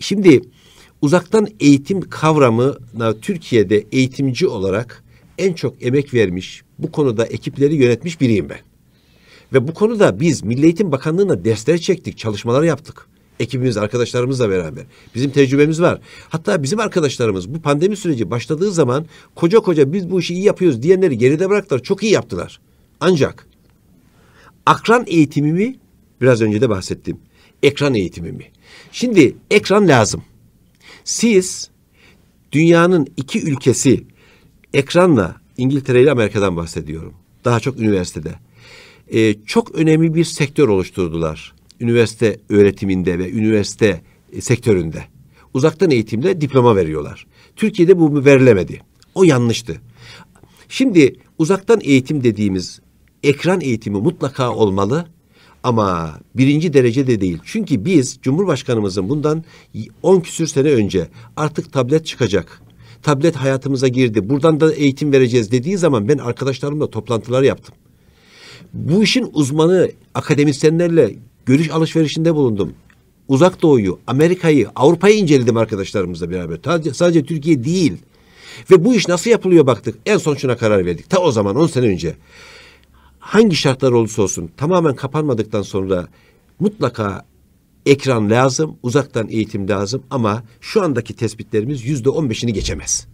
Şimdi uzaktan eğitim kavramına Türkiye'de eğitimci olarak en çok emek vermiş, bu konuda ekipleri yönetmiş biriyim ben. Ve bu konuda biz Milli Eğitim Bakanlığı'na dersler çektik, çalışmalar yaptık ekibimiz, arkadaşlarımızla beraber. Bizim tecrübemiz var. Hatta bizim arkadaşlarımız bu pandemi süreci başladığı zaman koca koca biz bu işi iyi yapıyoruz diyenleri geride bıraktılar. Çok iyi yaptılar. Ancak akran eğitimimi biraz önce de bahsettim. Ekran eğitimimi. Şimdi ekran lazım. Siz dünyanın iki ülkesi ekranla İngiltere ile Amerika'dan bahsediyorum. Daha çok üniversitede. Ee, çok önemli bir sektör oluşturdular üniversite öğretiminde ve üniversite e, sektöründe uzaktan eğitimde diploma veriyorlar. Türkiye'de bu verilemedi. O yanlıştı. Şimdi uzaktan eğitim dediğimiz ekran eğitimi mutlaka olmalı ama birinci derecede değil. Çünkü biz Cumhurbaşkanımızın bundan on küsür sene önce artık tablet çıkacak. Tablet hayatımıza girdi. Buradan da eğitim vereceğiz dediği zaman ben arkadaşlarımla toplantılar yaptım. Bu işin uzmanı akademisyenlerle görüş alışverişinde bulundum. Uzak Doğu'yu, Amerika'yı, Avrupa'yı inceledim arkadaşlarımızla beraber. Sadece, sadece Türkiye değil. Ve bu iş nasıl yapılıyor baktık. En son şuna karar verdik. Ta o zaman 10 sene önce. Hangi şartlar olursa olsun tamamen kapanmadıktan sonra mutlaka ekran lazım, uzaktan eğitim lazım ama şu andaki tespitlerimiz yüzde on beşini geçemez.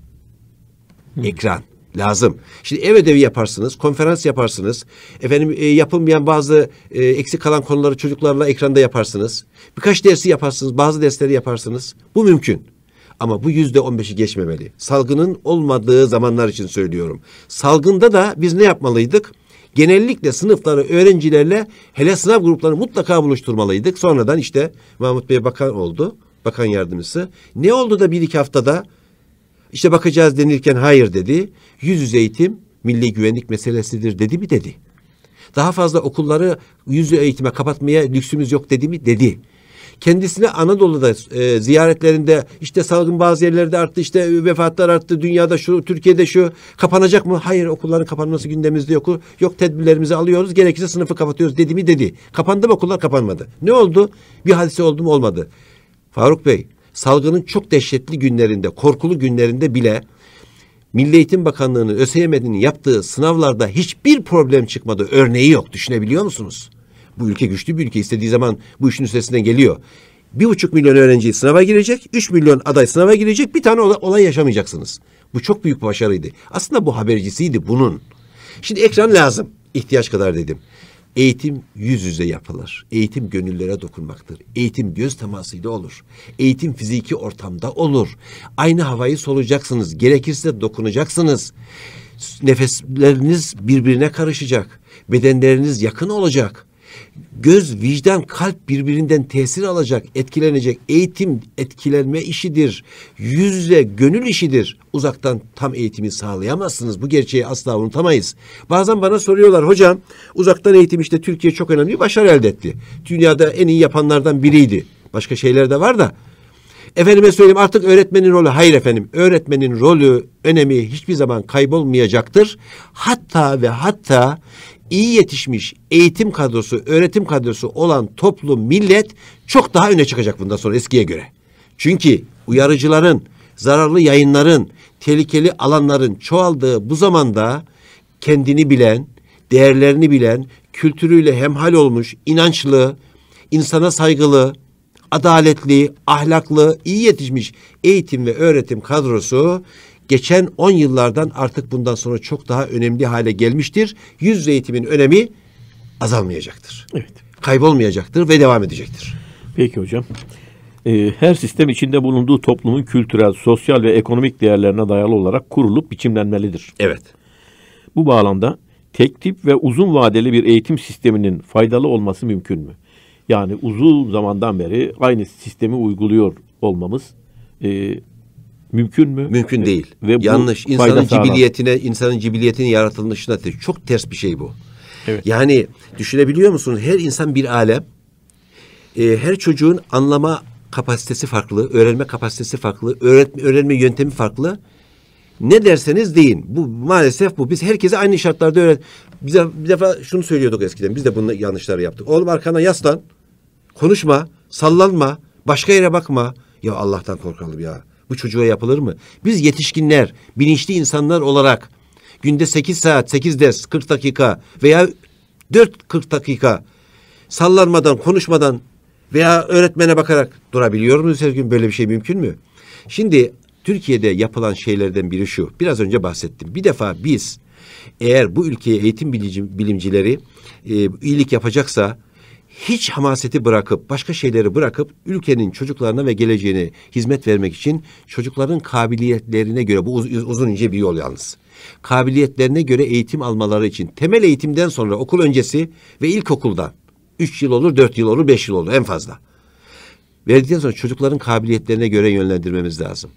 Hı. Ekran lazım. Şimdi ev ödevi yaparsınız, konferans yaparsınız. Efendim e, yapılmayan bazı e, eksik kalan konuları çocuklarla ekranda yaparsınız. Birkaç dersi yaparsınız, bazı dersleri yaparsınız. Bu mümkün. Ama bu yüzde on beşi geçmemeli. Salgının olmadığı zamanlar için söylüyorum. Salgında da biz ne yapmalıydık? genellikle sınıfları öğrencilerle hele sınav gruplarını mutlaka buluşturmalıydık. Sonradan işte Mahmut Bey bakan oldu, bakan yardımcısı. Ne oldu da bir iki haftada işte bakacağız denirken hayır dedi. Yüz yüze eğitim milli güvenlik meselesidir dedi mi dedi. Daha fazla okulları yüz yüze eğitime kapatmaya lüksümüz yok dedi mi dedi kendisine Anadolu'da e, ziyaretlerinde işte salgın bazı yerlerde arttı işte vefatlar arttı dünyada şu Türkiye'de şu kapanacak mı? Hayır okulların kapanması gündemimizde yok. Yok tedbirlerimizi alıyoruz gerekirse sınıfı kapatıyoruz dedi mi dedi. Kapandı mı okullar kapanmadı. Ne oldu? Bir hadise oldu mu olmadı. Faruk Bey salgının çok dehşetli günlerinde, korkulu günlerinde bile Milli Eğitim Bakanlığı'nın ÖSYM'nin yaptığı sınavlarda hiçbir problem çıkmadı. Örneği yok. Düşünebiliyor musunuz? Bu ülke güçlü bir ülke. istediği zaman bu işin üstesinden geliyor. Bir buçuk milyon öğrenci sınava girecek, üç milyon aday sınava girecek, bir tane olay yaşamayacaksınız. Bu çok büyük bir başarıydı. Aslında bu habercisiydi bunun. Şimdi ekran lazım. İhtiyaç kadar dedim. Eğitim yüz yüze yapılır. Eğitim gönüllere dokunmaktır. Eğitim göz temasıyla olur. Eğitim fiziki ortamda olur. Aynı havayı solacaksınız, Gerekirse dokunacaksınız. Nefesleriniz birbirine karışacak. Bedenleriniz yakın olacak göz, vicdan, kalp birbirinden tesir alacak, etkilenecek. Eğitim etkilenme işidir. Yüzle gönül işidir. Uzaktan tam eğitimi sağlayamazsınız. Bu gerçeği asla unutamayız. Bazen bana soruyorlar hocam uzaktan eğitim işte Türkiye çok önemli bir başarı elde etti. Dünyada en iyi yapanlardan biriydi. Başka şeyler de var da. Efendime söyleyeyim artık öğretmenin rolü hayır efendim. Öğretmenin rolü önemi hiçbir zaman kaybolmayacaktır. Hatta ve hatta iyi yetişmiş eğitim kadrosu, öğretim kadrosu olan toplum, millet çok daha öne çıkacak bundan sonra eskiye göre. Çünkü uyarıcıların, zararlı yayınların, tehlikeli alanların çoğaldığı bu zamanda kendini bilen, değerlerini bilen, kültürüyle hemhal olmuş, inançlı, insana saygılı, adaletli, ahlaklı, iyi yetişmiş eğitim ve öğretim kadrosu geçen 10 yıllardan artık bundan sonra çok daha önemli hale gelmiştir.
Yüz yüze eğitimin önemi azalmayacaktır. Evet. Kaybolmayacaktır ve devam edecektir. Peki hocam. Ee, her sistem içinde bulunduğu toplumun kültürel, sosyal ve ekonomik değerlerine dayalı olarak kurulup biçimlenmelidir. Evet. Bu bağlamda tek tip ve uzun vadeli bir eğitim sisteminin faydalı olması mümkün mü? Yani uzun zamandan beri aynı sistemi uyguluyor olmamız e, mümkün mü? Mümkün ee, değil. Ve Yanlış. İnsanın cibiliyetine, sağlam. insanın cibiliyetinin yaratılışına çok ters
bir şey bu. Evet. Yani düşünebiliyor musunuz? Her insan bir alem. E, her çocuğun anlama kapasitesi farklı, öğrenme kapasitesi farklı, öğretme, öğrenme yöntemi farklı. Ne derseniz deyin. Bu maalesef bu. Biz herkese aynı şartlarda öğret. Bize bir defa şunu söylüyorduk eskiden. Biz de bunun yanlışları yaptık. Oğlum arkana yaslan. Konuşma, sallanma, başka yere bakma. Ya Allah'tan korkalım ya bu çocuğa yapılır mı? Biz yetişkinler, bilinçli insanlar olarak günde 8 saat, 8 ders, 40 dakika veya 4-40 dakika sallanmadan, konuşmadan veya öğretmene bakarak durabiliyor muyuz her gün? Böyle bir şey mümkün mü? Şimdi Türkiye'de yapılan şeylerden biri şu. Biraz önce bahsettim. Bir defa biz eğer bu ülkeye eğitim bilimcileri e, iyilik yapacaksa hiç hamaseti bırakıp başka şeyleri bırakıp ülkenin çocuklarına ve geleceğine hizmet vermek için çocukların kabiliyetlerine göre bu uz uzun ince bir yol yalnız. Kabiliyetlerine göre eğitim almaları için temel eğitimden sonra okul öncesi ve ilkokulda üç yıl olur, dört yıl olur, beş yıl olur en fazla. Verdikten sonra çocukların kabiliyetlerine göre yönlendirmemiz lazım.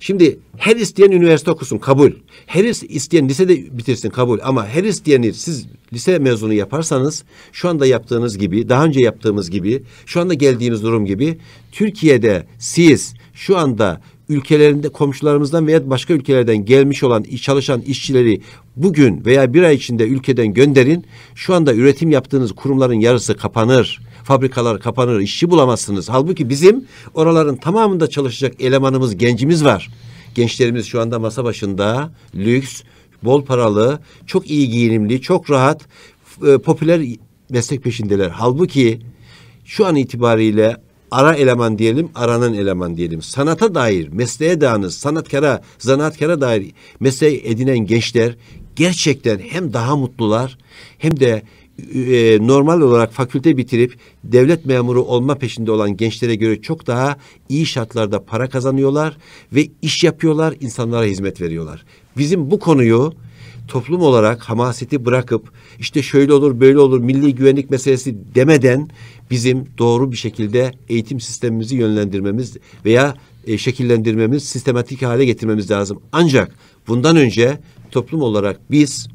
Şimdi her isteyen üniversite okusun kabul. Her isteyen lisede bitirsin kabul. Ama her isteyeni siz lise mezunu yaparsanız şu anda yaptığınız gibi, daha önce yaptığımız gibi, şu anda geldiğimiz durum gibi Türkiye'de siz şu anda ülkelerinde komşularımızdan veya başka ülkelerden gelmiş olan çalışan işçileri bugün veya bir ay içinde ülkeden gönderin. Şu anda üretim yaptığınız kurumların yarısı kapanır fabrikalar kapanır, işçi bulamazsınız. Halbuki bizim oraların tamamında çalışacak elemanımız, gencimiz var. Gençlerimiz şu anda masa başında lüks, bol paralı, çok iyi giyinimli, çok rahat, e, popüler meslek peşindeler. Halbuki şu an itibariyle ara eleman diyelim, aranan eleman diyelim. Sanata dair, mesleğe dağınız, sanatkara, zanaatkara dair mesleği edinen gençler gerçekten hem daha mutlular hem de e, normal olarak fakülte bitirip devlet memuru olma peşinde olan gençlere göre çok daha iyi şartlarda para kazanıyorlar ve iş yapıyorlar, insanlara hizmet veriyorlar. Bizim bu konuyu toplum olarak hamaseti bırakıp işte şöyle olur böyle olur milli güvenlik meselesi demeden bizim doğru bir şekilde eğitim sistemimizi yönlendirmemiz veya e, şekillendirmemiz, sistematik hale getirmemiz lazım. Ancak bundan önce toplum olarak biz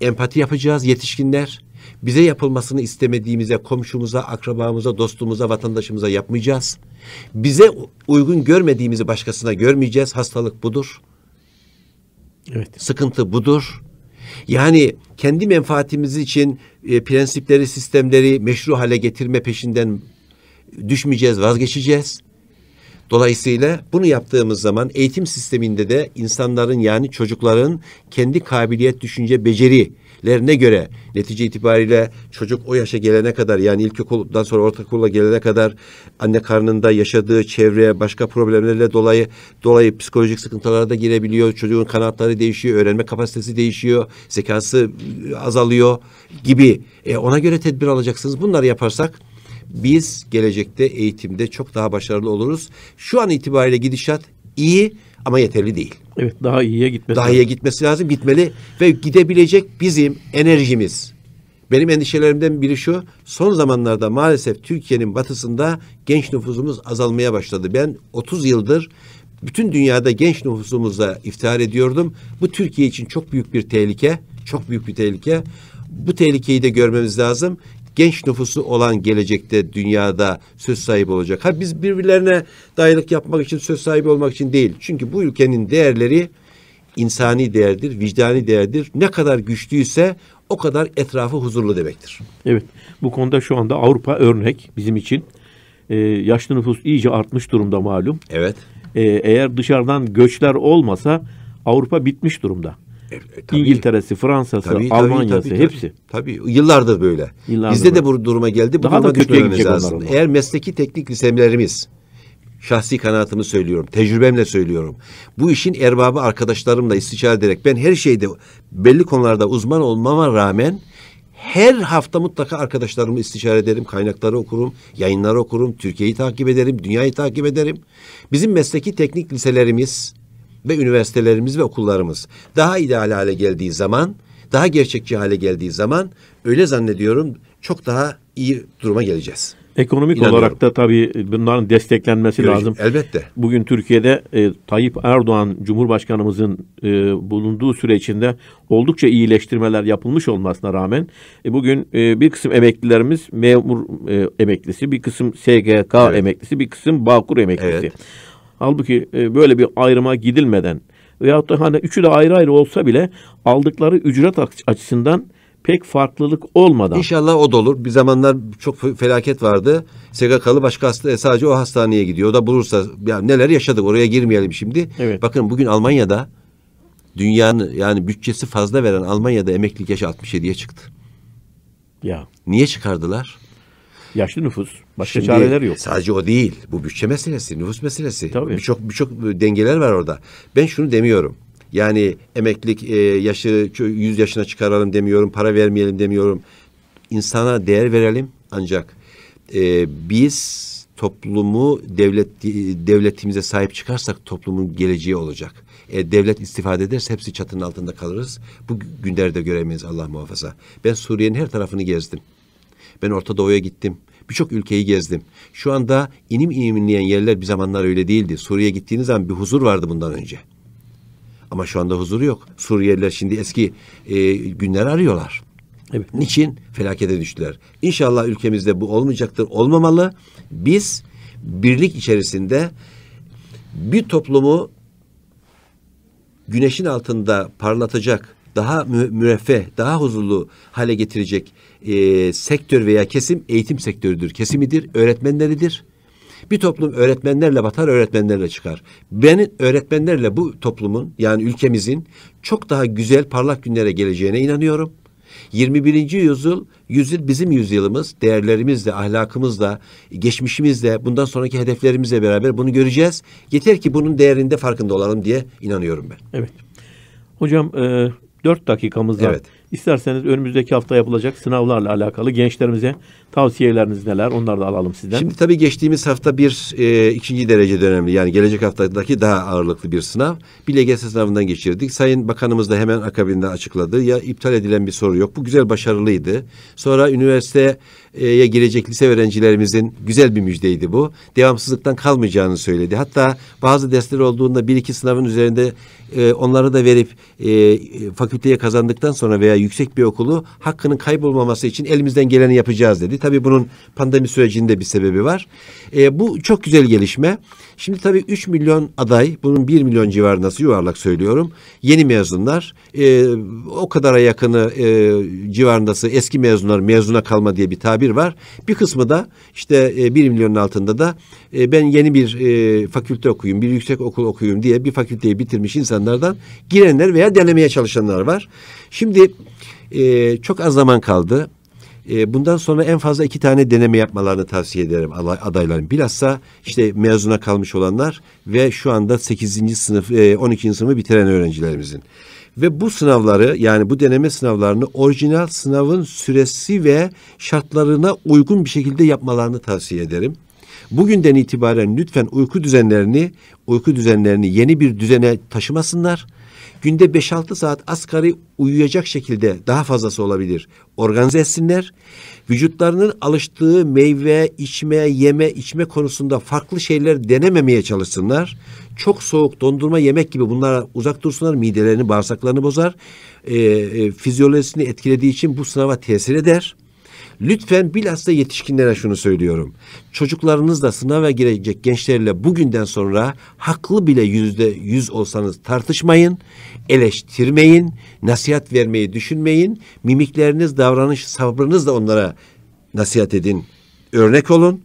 empati yapacağız yetişkinler bize yapılmasını istemediğimize, komşumuza, akrabamıza, dostumuza, vatandaşımıza yapmayacağız. Bize uygun görmediğimizi başkasına görmeyeceğiz. Hastalık budur. Evet. Sıkıntı budur. Yani kendi menfaatimiz için e, prensipleri, sistemleri meşru hale getirme peşinden düşmeyeceğiz, vazgeçeceğiz. Dolayısıyla bunu yaptığımız zaman eğitim sisteminde de insanların yani çocukların kendi kabiliyet, düşünce, beceri lerine göre netice itibariyle çocuk o yaşa gelene kadar yani ilkokuldan sonra ortaokula gelene kadar anne karnında yaşadığı çevreye başka problemlerle dolayı dolayı psikolojik sıkıntılara da girebiliyor. Çocuğun kanatları değişiyor, öğrenme kapasitesi değişiyor, zekası ıı, azalıyor gibi. E, ona göre tedbir alacaksınız. Bunları yaparsak biz gelecekte eğitimde çok daha başarılı oluruz. Şu an itibariyle gidişat iyi ama yeterli değil. Evet daha iyiye gitmesi Daha iyiye gitmesi lazım. Gitmeli ve gidebilecek bizim enerjimiz. Benim endişelerimden biri şu. Son zamanlarda maalesef Türkiye'nin batısında genç nüfusumuz azalmaya başladı. Ben 30 yıldır bütün dünyada genç nüfusumuza iftihar ediyordum. Bu Türkiye için çok büyük bir tehlike. Çok büyük bir tehlike. Bu tehlikeyi de görmemiz lazım genç nüfusu olan gelecekte dünyada söz sahibi olacak. Ha biz birbirlerine dayılık yapmak için söz sahibi olmak için değil. Çünkü bu ülkenin değerleri insani değerdir, vicdani değerdir. Ne kadar güçlüyse o
kadar etrafı huzurlu demektir. Evet. Bu konuda şu anda Avrupa örnek bizim için. Ee, yaşlı nüfus iyice artmış durumda malum. Evet. Ee, eğer dışarıdan göçler olmasa Avrupa bitmiş durumda. E, e, tabii. İngiltere'si, Fransa'sı, tabii, tabii, Almanya'sı tabii, tabii, hepsi. Tabii
yıllardır böyle. Yıllardır Bizde böyle. de
bu duruma geldi. Bu Daha duruma da düşmemiz lazım.
Eğer mesleki teknik liselerimiz şahsi kanaatımı söylüyorum, tecrübemle söylüyorum. Bu işin erbabı arkadaşlarımla istişare ederek ben her şeyde belli konularda uzman olmama rağmen her hafta mutlaka arkadaşlarımı istişare ederim, kaynakları okurum, yayınları okurum, Türkiye'yi takip ederim, dünyayı takip ederim. Bizim mesleki teknik liselerimiz ve üniversitelerimiz ve okullarımız daha ideal hale geldiği zaman, daha gerçekçi hale geldiği zaman öyle zannediyorum çok daha iyi duruma geleceğiz. Ekonomik olarak
da tabii bunların desteklenmesi Görüş, lazım. Elbette. Bugün Türkiye'de e, Tayyip Erdoğan Cumhurbaşkanımızın e, bulunduğu süre içinde oldukça iyileştirmeler yapılmış olmasına rağmen e, bugün e, bir kısım emeklilerimiz memur e, emeklisi, bir kısım SGK evet. emeklisi, bir kısım Bağkur emeklisi. Evet. Halbuki e, böyle bir ayrıma gidilmeden veyahut da hani üçü de ayrı ayrı olsa bile aldıkları ücret açısından pek farklılık olmadan. İnşallah o da olur. Bir zamanlar çok felaket vardı. SGK'lı
başka hasta, e, sadece o hastaneye gidiyor. O da bulursa ya neler yaşadık oraya girmeyelim şimdi. Evet. Bakın bugün Almanya'da dünyanın yani bütçesi fazla veren Almanya'da emeklilik yaşı 67'ye
çıktı. Ya.
Niye çıkardılar?
Yaşlı nüfus. Başka Şimdi, çareleri
yok. Sadece o değil. Bu bütçe meselesi, nüfus meselesi. Tabii. Birçok birçok dengeler var orada. Ben şunu demiyorum. Yani emeklilik e, yaşı 100 yaşına çıkaralım demiyorum, para vermeyelim demiyorum. İnsana değer verelim ancak e, biz toplumu devlet e, devletimize sahip çıkarsak toplumun geleceği olacak. E, devlet istifade ederse hepsi çatının altında kalırız. Bu günlerde göremeyiz Allah muhafaza. Ben Suriye'nin her tarafını gezdim. Ben Orta Doğu'ya gittim. Birçok ülkeyi gezdim. Şu anda inim inim yerler bir zamanlar öyle değildi. Suriye'ye gittiğiniz zaman bir huzur vardı bundan önce. Ama şu anda huzuru yok. Suriyeliler şimdi eski e, günler arıyorlar. Evet. Niçin? Felakete düştüler. İnşallah ülkemizde bu olmayacaktır. Olmamalı. Biz birlik içerisinde bir toplumu güneşin altında parlatacak, daha müreffeh, daha huzurlu hale getirecek e, sektör veya kesim eğitim sektörüdür, kesimidir, öğretmenleridir. Bir toplum öğretmenlerle batar, öğretmenlerle çıkar. Benim öğretmenlerle bu toplumun yani ülkemizin çok daha güzel parlak günlere geleceğine inanıyorum. 21. yüzyıl, yüzyıl bizim yüzyılımız. Değerlerimizle, ahlakımızla, geçmişimizle, bundan sonraki hedeflerimizle beraber bunu göreceğiz. Yeter ki bunun değerinde farkında olalım diye
inanıyorum ben. Evet. Hocam e, 4 dakikamız var. Evet. İsterseniz önümüzdeki hafta yapılacak sınavlarla alakalı gençlerimize Tavsiyeleriniz neler? Onları da alalım sizden. Şimdi tabii
geçtiğimiz hafta bir e, ikinci derece önemli yani gelecek haftadaki daha ağırlıklı bir sınav. Bir LGS sınavından geçirdik. Sayın Bakanımız da hemen akabinde açıkladı. Ya iptal edilen bir soru yok. Bu güzel başarılıydı. Sonra üniversiteye girecek lise öğrencilerimizin güzel bir müjdeydi bu. Devamsızlıktan kalmayacağını söyledi. Hatta bazı dersler olduğunda bir iki sınavın üzerinde e, onları da verip e, fakülteye kazandıktan sonra veya yüksek bir okulu hakkının kaybolmaması için elimizden geleni yapacağız dedi. Tabii bunun pandemi sürecinde bir sebebi var. E, bu çok güzel gelişme. Şimdi tabii 3 milyon aday, bunun 1 milyon civarında yuvarlak söylüyorum. Yeni mezunlar, e, o kadara yakını e, civarındası eski mezunlar mezuna kalma diye bir tabir var. Bir kısmı da işte e, 1 milyonun altında da e, ben yeni bir e, fakülte okuyayım, bir yüksek okul okuyayım diye bir fakülteyi bitirmiş insanlardan girenler veya denemeye çalışanlar var. Şimdi e, çok az zaman kaldı. E, bundan sonra en fazla iki tane deneme yapmalarını tavsiye ederim adayların. Bilhassa işte mezuna kalmış olanlar ve şu anda 8. sınıf, e, 12. sınıfı bitiren öğrencilerimizin. Ve bu sınavları yani bu deneme sınavlarını orijinal sınavın süresi ve şartlarına uygun bir şekilde yapmalarını tavsiye ederim. Bugünden itibaren lütfen uyku düzenlerini, uyku düzenlerini yeni bir düzene taşımasınlar günde 5-6 saat asgari uyuyacak şekilde daha fazlası olabilir. Organize etsinler. Vücutlarının alıştığı meyve, içme, yeme, içme konusunda farklı şeyler denememeye çalışsınlar. Çok soğuk dondurma yemek gibi bunlara uzak dursunlar. Midelerini, bağırsaklarını bozar. E, e, fizyolojisini etkilediği için bu sınava tesir eder. Lütfen bilhassa yetişkinlere şunu söylüyorum. Çocuklarınızla sınava girecek gençlerle bugünden sonra haklı bile yüzde yüz olsanız tartışmayın, eleştirmeyin, nasihat vermeyi düşünmeyin. Mimikleriniz, davranış, sabrınızla onlara nasihat edin. Örnek olun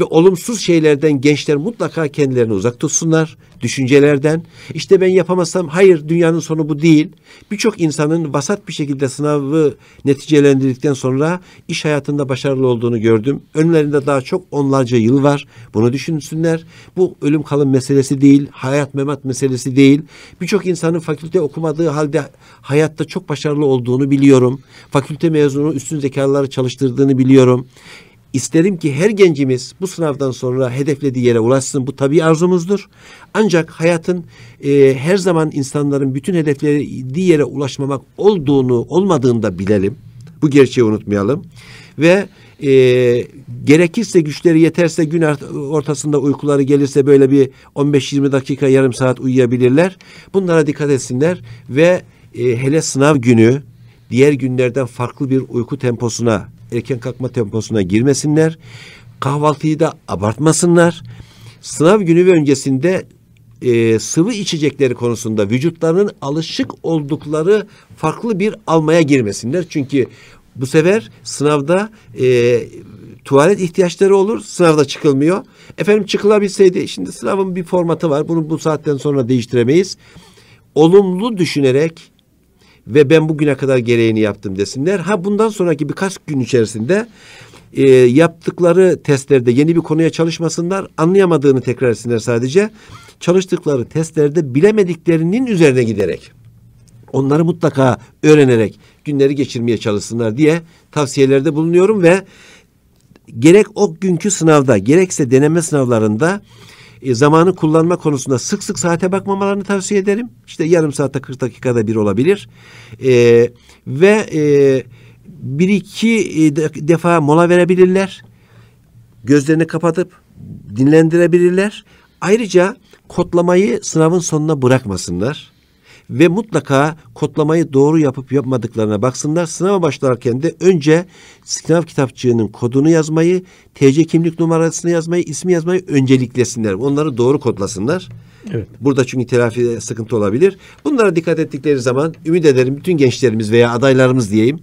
ve olumsuz şeylerden gençler mutlaka kendilerini uzak tutsunlar. Düşüncelerden İşte ben yapamazsam hayır dünyanın sonu bu değil. Birçok insanın vasat bir şekilde sınavı neticelendirdikten sonra iş hayatında başarılı olduğunu gördüm. Önlerinde daha çok onlarca yıl var. Bunu düşünsünler. Bu ölüm kalım meselesi değil. Hayat memat meselesi değil. Birçok insanın fakülte okumadığı halde hayatta çok başarılı olduğunu biliyorum. Fakülte mezunu üstün zekaları çalıştırdığını biliyorum. İsterim ki her gencimiz bu sınavdan sonra hedeflediği yere ulaşsın. Bu tabii arzumuzdur. Ancak hayatın e, her zaman insanların bütün hedeflediği yere ulaşmamak olduğunu, olmadığını da bilelim. Bu gerçeği unutmayalım. Ve e, gerekirse güçleri yeterse gün ortasında uykuları gelirse böyle bir 15-20 dakika yarım saat uyuyabilirler. Bunlara dikkat etsinler ve e, hele sınav günü diğer günlerden farklı bir uyku temposuna erken kalkma temposuna girmesinler. Kahvaltıyı da abartmasınlar. Sınav günü ve öncesinde e, sıvı içecekleri konusunda vücutlarının alışık oldukları farklı bir almaya girmesinler. Çünkü bu sefer sınavda e, tuvalet ihtiyaçları olur. Sınavda çıkılmıyor. Efendim çıkılabilseydi şimdi sınavın bir formatı var. Bunu bu saatten sonra değiştiremeyiz. Olumlu düşünerek ve ben bugüne kadar gereğini yaptım desinler. Ha bundan sonraki birkaç gün içerisinde e, yaptıkları testlerde yeni bir konuya çalışmasınlar. Anlayamadığını tekrar etsinler sadece. Çalıştıkları testlerde bilemediklerinin üzerine giderek onları mutlaka öğrenerek günleri geçirmeye çalışsınlar diye tavsiyelerde bulunuyorum ve gerek o günkü sınavda gerekse deneme sınavlarında e, zamanı kullanma konusunda sık sık saate bakmamalarını tavsiye ederim. İşte yarım saatte 40 dakikada bir olabilir. E, ve e, bir iki e, defa mola verebilirler. Gözlerini kapatıp dinlendirebilirler. Ayrıca kodlamayı sınavın sonuna bırakmasınlar ve mutlaka kodlamayı doğru yapıp yapmadıklarına baksınlar. Sınava başlarken de önce sınav kitapçığının kodunu yazmayı, TC kimlik numarasını yazmayı, ismi yazmayı önceliklesinler. Onları doğru kodlasınlar. Evet. Burada çünkü telafide sıkıntı olabilir. Bunlara dikkat ettikleri zaman ümit ederim bütün gençlerimiz veya adaylarımız diyeyim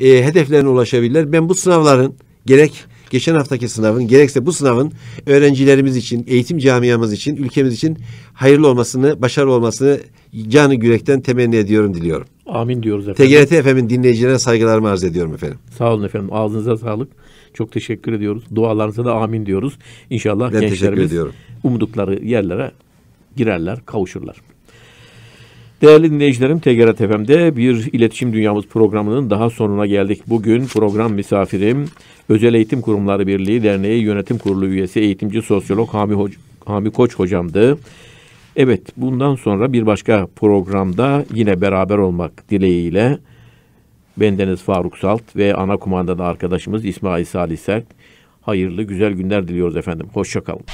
e, hedeflerine ulaşabilirler. Ben bu sınavların gerek geçen haftaki sınavın gerekse bu sınavın öğrencilerimiz için, eğitim camiamız için, ülkemiz için hayırlı olmasını, başarılı olmasını canı yürekten temenni
ediyorum diliyorum. Amin diyoruz efendim. TGRT efendim dinleyicilerine saygılarımı arz ediyorum efendim. Sağ olun efendim. Ağzınıza sağlık. Çok teşekkür ediyoruz. Dualarınıza da amin diyoruz. İnşallah ben gençlerimiz umdukları yerlere girerler, kavuşurlar. Değerli dinleyicilerim TGRT FM'de bir iletişim dünyamız programının daha sonuna geldik. Bugün program misafirim Özel Eğitim Kurumları Birliği Derneği Yönetim Kurulu üyesi eğitimci sosyolog Hami, Hoca, Hami Koç hocamdı. Evet, bundan sonra bir başka programda yine beraber olmak dileğiyle bendeniz Faruk Salt ve ana kumandada arkadaşımız İsmail Salih Sert. Hayırlı, güzel günler diliyoruz efendim. Hoşçakalın.